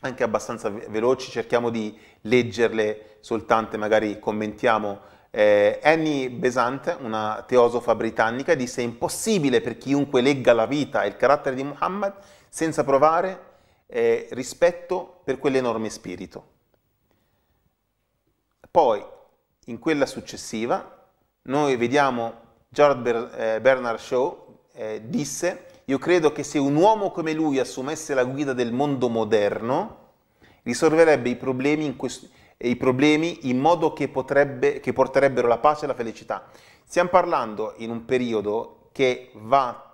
anche abbastanza veloci, cerchiamo di leggerle soltanto, magari commentiamo. Eh, Annie Besant, una teosofa britannica, disse è impossibile per chiunque legga la vita e il carattere di Muhammad senza provare eh, rispetto per quell'enorme spirito. Poi, in quella successiva, noi vediamo George eh, Bernard Shaw eh, disse io credo che se un uomo come lui assumesse la guida del mondo moderno, risolverebbe i problemi, questo, i problemi in, modo che, potrebbe, che porterebbero la pace e la felicità. Stiamo parlando in un periodo che va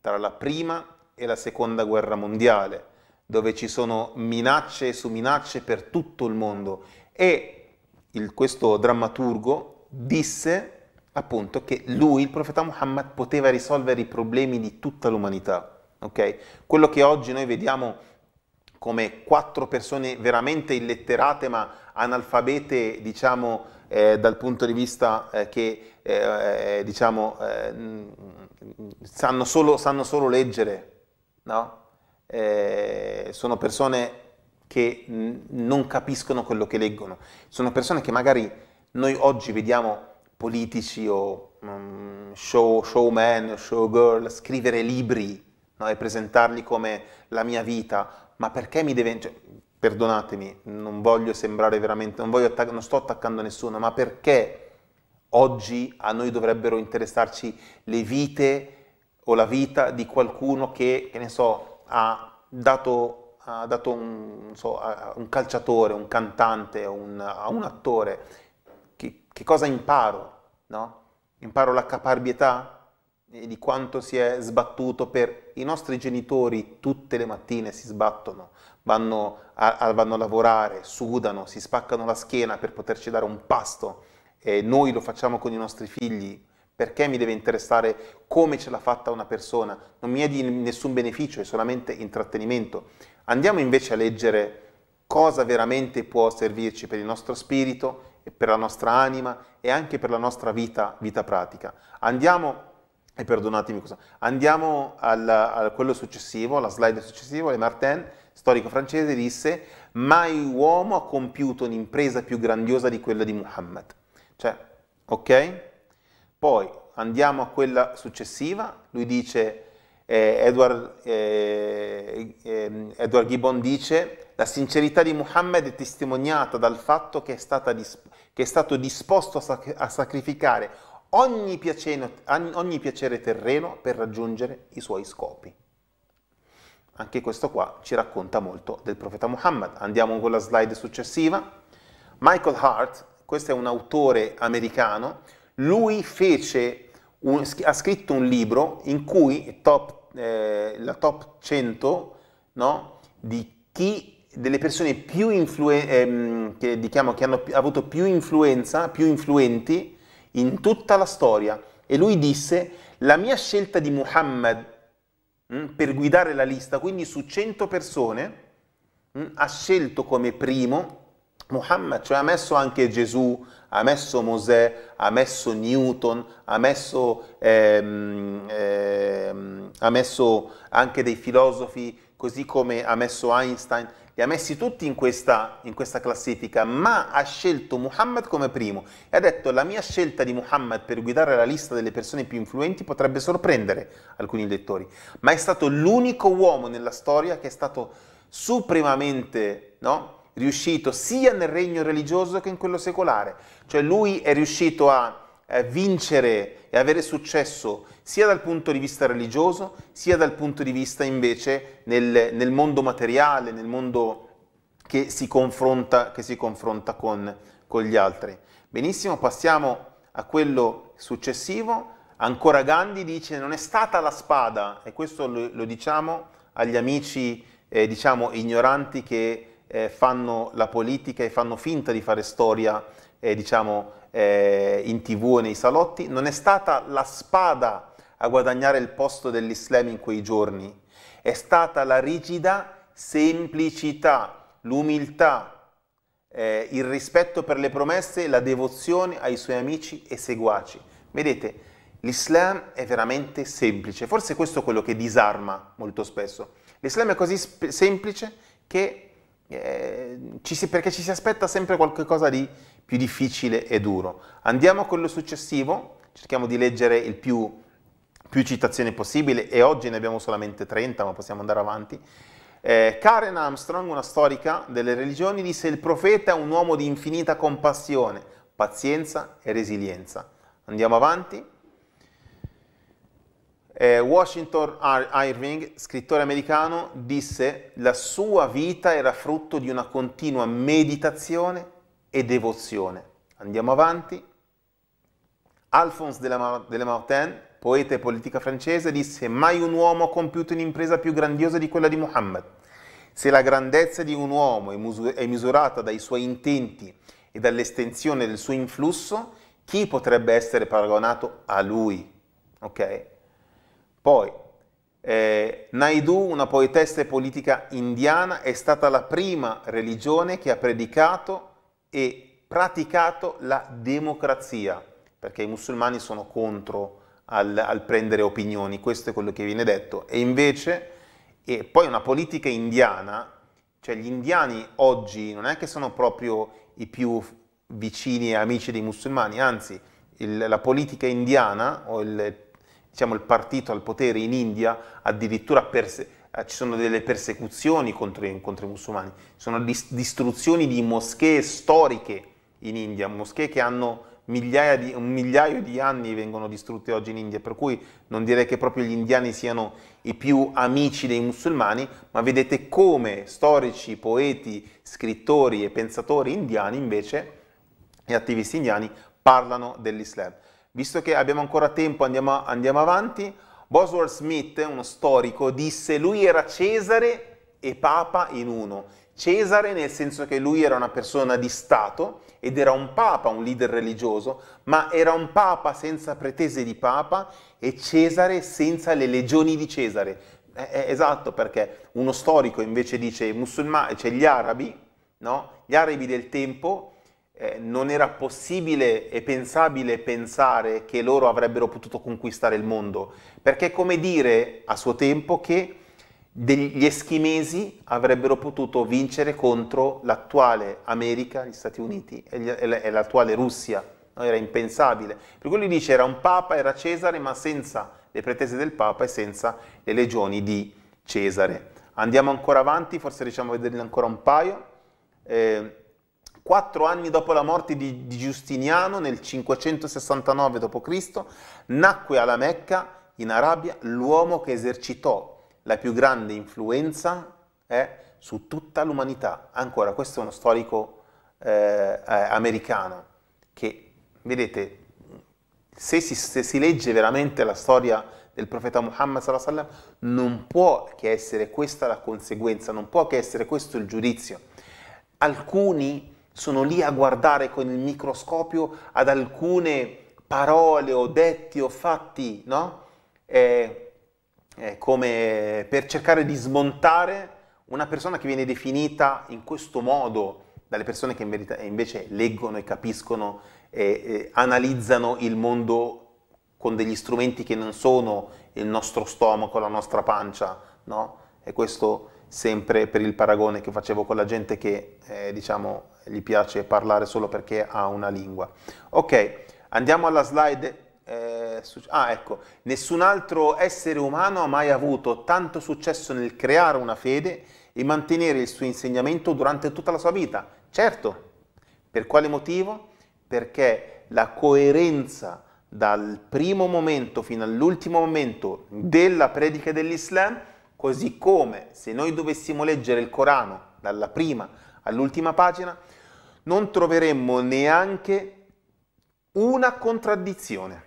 tra la prima e la seconda guerra mondiale, dove ci sono minacce su minacce per tutto il mondo. E il, questo drammaturgo disse appunto che lui, il profeta Muhammad, poteva risolvere i problemi di tutta l'umanità. Okay? Quello che oggi noi vediamo come quattro persone veramente illetterate ma analfabete, diciamo, eh, dal punto di vista eh, che, eh, eh diciamo, eh, sanno solo, sanno, solo, leggere, no? Eh, sono persone che non capiscono quello che leggono, sono persone che magari noi oggi vediamo politici o um, show, showman, showgirl, scrivere libri no? e presentarli come la mia vita, ma perché mi deve... Cioè, perdonatemi, non voglio sembrare veramente, non, voglio non sto attaccando nessuno, ma perché oggi a noi dovrebbero interessarci le vite o la vita di qualcuno che, che ne so, ha dato, ha dato un, so, un, calciatore, un cantante, un, un attore che cosa imparo? No? Imparo la caparbietà di quanto si è sbattuto per i nostri genitori tutte le mattine si sbattono, vanno a, vanno a lavorare, sudano, si spaccano la schiena per poterci dare un pasto e noi lo facciamo con i nostri figli. Perché mi deve interessare come ce l'ha fatta una persona? Non mi è di nessun beneficio, è solamente intrattenimento. Andiamo invece a leggere cosa veramente può servirci per il nostro spirito per la nostra anima e anche per la nostra vita, vita pratica. Andiamo, e perdonatemi cosa, andiamo al, a quello successivo, alla slide successiva, Le Martin, storico francese, disse mai uomo ha compiuto un'impresa più grandiosa di quella di Muhammad. Cioè, ok? Poi andiamo a quella successiva, lui dice eh, Edward, eh, eh, Edward, Gibbon dice la sincerità di Muhammad è testimoniata dal fatto che è, dis- che è stato disposto a, sac- a sacrificare ogni piacere, ogni piacere terreno per raggiungere i suoi scopi. Anche questo qua ci racconta molto del profeta Muhammad. Andiamo con la slide successiva. Michael Hart, questo è un autore americano, lui fece un, ha scritto un libro in cui top, eh, la top 100 no, di chi delle persone più influenti ehm, che, diciamo, che hanno avuto più influenza, più influenti in tutta la storia. E lui disse, la mia scelta di Muhammad mh, hm, per guidare la lista, quindi su 100 persone, mh, hm, ha scelto come primo Muhammad, cioè ha messo anche Gesù, ha messo Mosè, ha messo Newton, ha messo, ehm, ehm, ha messo anche dei filosofi, così come ha messo Einstein, li ha messi tutti in questa, in questa, classifica, ma ha scelto Muhammad come primo e ha detto la mia scelta di Muhammad per guidare la lista delle persone più influenti potrebbe sorprendere alcuni lettori, ma è stato l'unico uomo nella storia che è stato supremamente no, riuscito sia nel regno religioso che in quello secolare, cioè lui è riuscito a eh, vincere e avere successo sia dal punto di vista religioso sia dal punto di vista invece nel, nel mondo materiale, nel mondo che si confronta, che si confronta con, con gli altri. Benissimo, passiamo a quello successivo. Ancora Gandhi dice non è stata la spada, e questo lo, lo diciamo agli amici eh, diciamo, ignoranti che eh, fanno la politica e fanno finta di fare storia, eh, diciamo, eh, in tv e nei salotti, non è stata la spada a guadagnare il posto dell'Islam in quei giorni, è stata la rigida semplicità, l'umiltà, eh, il rispetto per le promesse, la devozione ai suoi amici e seguaci. Vedete, l'Islam è veramente semplice, forse questo è quello che disarma molto spesso. L'Islam è così semplice che eh, ci si, perché ci si aspetta sempre qualcosa di più difficile e duro. Andiamo a quello successivo, cerchiamo di leggere il più, più citazioni possibile e oggi ne abbiamo solamente 30, ma possiamo andare avanti. Eh, Karen Armstrong, una storica delle religioni, disse il profeta è un uomo di infinita compassione, pazienza e resilienza. Andiamo avanti. Eh, Washington Irving, scrittore americano, disse la sua vita era frutto di una continua meditazione e devozione. Andiamo avanti. Alphonse de Lamartine, poeta e politica francese, disse mai un uomo ha compiuto un'impresa più grandiosa di quella di Muhammad. Se la grandezza di un uomo è misurata dai suoi intenti e dall'estensione del suo influsso, chi potrebbe essere paragonato a lui? Okay? Poi, eh, Naidu, una poetessa e politica indiana, è stata la prima religione che ha predicato e praticato la democrazia, perché i musulmani sono contro al, al prendere opinioni, questo è quello che viene detto. E invece, e poi una politica indiana, cioè gli indiani oggi non è che sono proprio i più vicini e amici dei musulmani, anzi il, la politica indiana o il diciamo, il partito al potere in India, addirittura perse- eh, ci sono delle persecuzioni contro, contro i musulmani, ci sono dis- distruzioni di moschee storiche in India, moschee che hanno migliaia di, un migliaio di anni vengono distrutte oggi in India, per cui non direi che proprio gli indiani siano i più amici dei musulmani, ma vedete come storici, poeti, scrittori e pensatori indiani invece e attivisti indiani parlano dell'Islam. Visto che abbiamo ancora tempo, andiamo, andiamo avanti. Boswell Smith, uno storico, disse lui era Cesare e Papa in uno. Cesare nel senso che lui era una persona di Stato ed era un papa, un leader religioso, ma era un papa senza pretese di papa e Cesare senza le legioni di Cesare. Eh, esatto, perché uno storico invece dice musulmani, cioè gli arabi, no? gli arabi del tempo eh, non era possibile e pensabile pensare che loro avrebbero potuto conquistare il mondo, perché è come dire a suo tempo che degli eschimesi avrebbero potuto vincere contro l'attuale America, gli Stati Uniti e l'attuale Russia. No, era impensabile. Per cui lui dice era un papa, era Cesare, ma senza le pretese del papa e senza le legioni di Cesare. Andiamo ancora avanti, forse riusciamo a vederne ancora un paio. Eh, Quattro anni dopo la morte di, Giustiniano, nel 569 d.C., nacque alla Mecca, in Arabia, l'uomo che esercitò la più grande influenza eh, su tutta l'umanità. Ancora, questo è uno storico eh, eh americano che, vedete, se si, se si, legge veramente la storia del profeta Muhammad sallam, non può che essere questa la conseguenza, non può che essere questo il giudizio. Alcuni sono lì a guardare con il microscopio ad alcune parole o detti o fatti, no? Eh, eh, come per cercare di smontare una persona che viene definita in questo modo dalle persone che invece leggono e capiscono e eh, analizzano il mondo con degli strumenti che non sono il nostro stomaco, la nostra pancia, no? E questo sempre per il paragone che facevo con la gente che eh, diciamo gli piace parlare solo perché ha una lingua. Ok, andiamo alla slide. Eh, ah, ecco, nessun altro essere umano ha mai avuto tanto successo nel creare una fede e mantenere il suo insegnamento durante tutta la sua vita. Certo, per quale motivo? Perché la coerenza dal primo momento fino all'ultimo momento della predica dell'Islam Così come se noi dovessimo leggere il Corano dalla prima all'ultima pagina, non troveremmo neanche una contraddizione,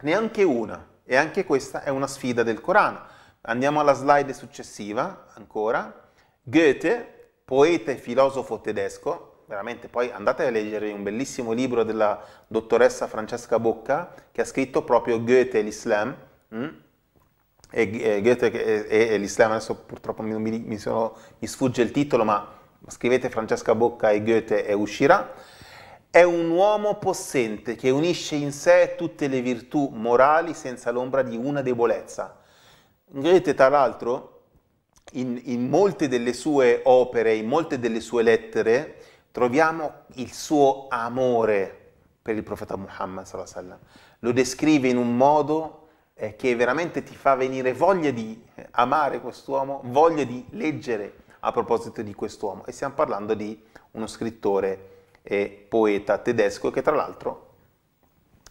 neanche una. E anche questa è una sfida del Corano. Andiamo alla slide successiva ancora. Goethe, poeta e filosofo tedesco, veramente poi andate a leggere un bellissimo libro della dottoressa Francesca Bocca che ha scritto proprio Goethe l'Islam, mm? e Goethe e, e, e l'Islam, adesso purtroppo mi, mi, sono, mi, sfugge il titolo, ma scrivete Francesca Bocca e Goethe e uscirà. È un uomo possente che unisce in sé tutte le virtù morali senza l'ombra di una debolezza. Goethe, tra l'altro, in, in molte delle sue opere, in molte delle sue lettere, troviamo il suo amore per il profeta Muhammad. Lo descrive in un modo eh, che veramente ti fa venire voglia di eh, amare quest'uomo, voglia di leggere a proposito di quest'uomo. E stiamo parlando di uno scrittore e poeta tedesco che tra l'altro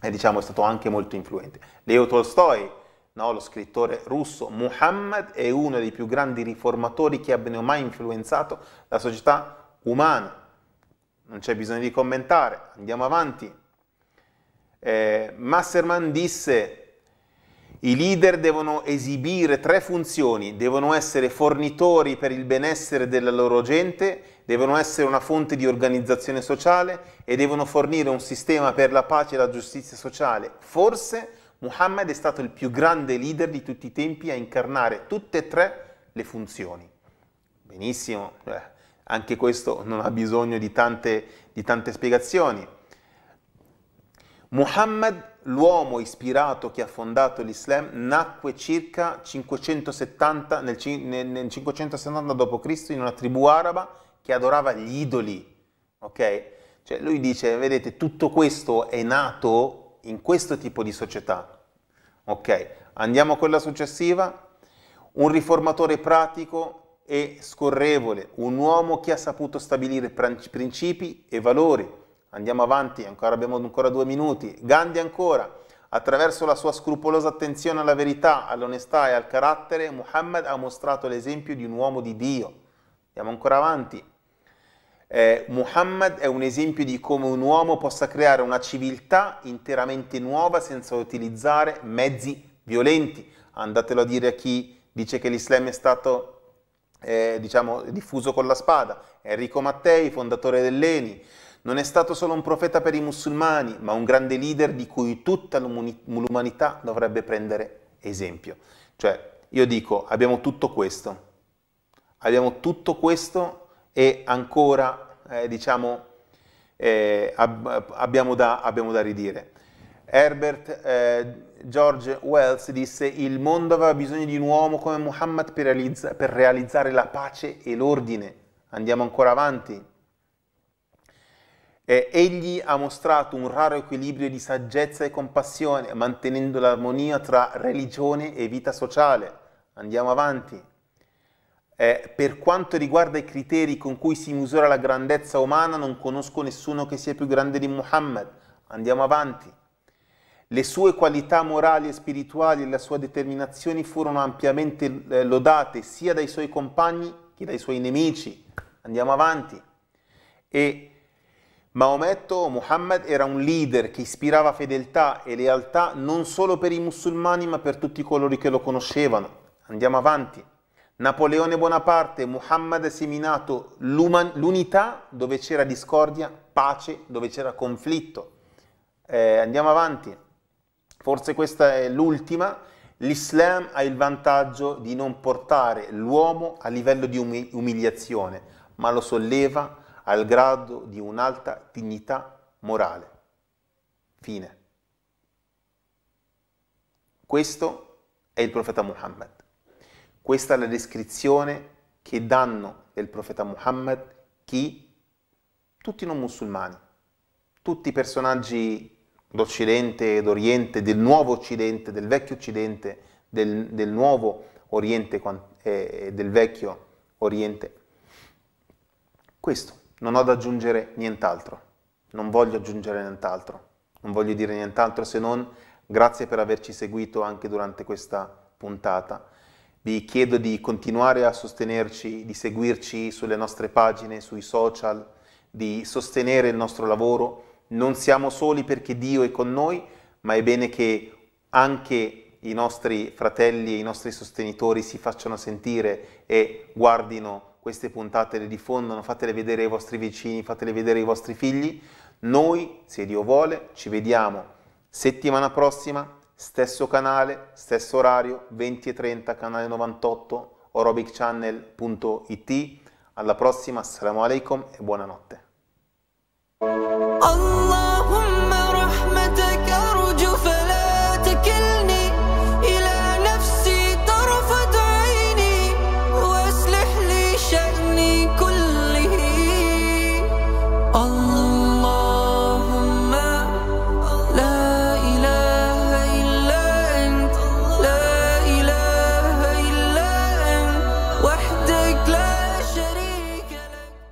è, eh, diciamo, è stato anche molto influente. Leo Tolstoi, no, lo scrittore russo, Muhammad è uno dei più grandi riformatori che abbiano mai influenzato la società umana. Non c'è bisogno di commentare, andiamo avanti. Eh, Masserman disse i leader devono esibire tre funzioni, devono essere fornitori per il benessere della loro gente, devono essere una fonte di organizzazione sociale e devono fornire un sistema per la pace e la giustizia sociale. Forse Muhammad è stato il più grande leader di tutti i tempi a incarnare tutte e tre le funzioni. Benissimo, eh, anche questo non ha bisogno di tante, di tante spiegazioni. Muhammad l'uomo ispirato che ha fondato l'Islam nacque circa 570, nel, nel 570 d.C. in una tribù araba che adorava gli idoli. Ok? Cioè lui dice, vedete, tutto questo è nato in questo tipo di società. Ok, andiamo a quella successiva. Un riformatore pratico e scorrevole, un uomo che ha saputo stabilire principi e valori, Andiamo avanti, ancora, abbiamo ancora due minuti. Gandhi ancora. Attraverso la sua scrupolosa attenzione alla verità, all'onestà e al carattere, Muhammad ha mostrato l'esempio di un uomo di Dio. Andiamo ancora avanti. Eh, Muhammad è un esempio di come un uomo possa creare una civiltà interamente nuova senza utilizzare mezzi violenti. Andatelo a dire a chi dice che l'Islam è stato eh, diciamo, diffuso con la spada. Enrico Mattei, fondatore dell'ENI. Non è stato solo un profeta per i musulmani, ma un grande leader di cui tutta l'umanità dovrebbe prendere esempio. Cioè, io dico, abbiamo tutto questo, abbiamo tutto questo e ancora, eh, diciamo, eh, ab abbiamo, da, abbiamo, da, ridire. Herbert eh, George Wells disse il mondo aveva bisogno di un uomo come Muhammad per, realizza per realizzare la pace e l'ordine. Andiamo ancora avanti, eh, egli ha mostrato un raro equilibrio di saggezza e compassione, mantenendo l'armonia tra religione e vita sociale. Andiamo avanti. Eh, per quanto riguarda i criteri con cui si misura la grandezza umana, non conosco nessuno che sia più grande di Muhammad. Andiamo avanti. Le sue qualità morali e spirituali e la sua determinazione furono ampiamente eh, lodate sia dai suoi compagni che dai suoi nemici. Andiamo avanti. E Maometto Muhammad era un leader che ispirava fedeltà e lealtà non solo per i musulmani ma per tutti coloro che lo conoscevano. Andiamo avanti. Napoleone Bonaparte, Muhammad ha seminato l'unità dove c'era discordia, pace dove c'era conflitto. Eh, andiamo avanti. Forse questa è l'ultima. L'Islam ha il vantaggio di non portare l'uomo a livello di umiliazione, ma lo solleva, al grado di un'alta dignità morale. Fine. Questo è il profeta Muhammad. Questa è la descrizione che danno del profeta Muhammad chi? Tutti i non musulmani, tutti i personaggi d'Occidente e d'Oriente, del nuovo Occidente, del vecchio Occidente, del, del nuovo Oriente e eh, del vecchio Oriente. Questo non ho da aggiungere nient'altro, non voglio aggiungere nient'altro, non voglio dire nient'altro se non grazie per averci seguito anche durante questa puntata. Vi chiedo di continuare a sostenerci, di seguirci sulle nostre pagine, sui social, di sostenere il nostro lavoro. Non siamo soli perché Dio è con noi, ma è bene che anche i nostri fratelli e i nostri sostenitori si facciano sentire e guardino queste puntate le diffondano, fatele vedere ai vostri vicini, fatele vedere ai vostri figli. Noi, se Dio vuole, ci vediamo settimana prossima, stesso canale, stesso orario, 20.30, canale 98, orobichannel.it. Alla prossima, assalamu alaikum e buonanotte. Allah.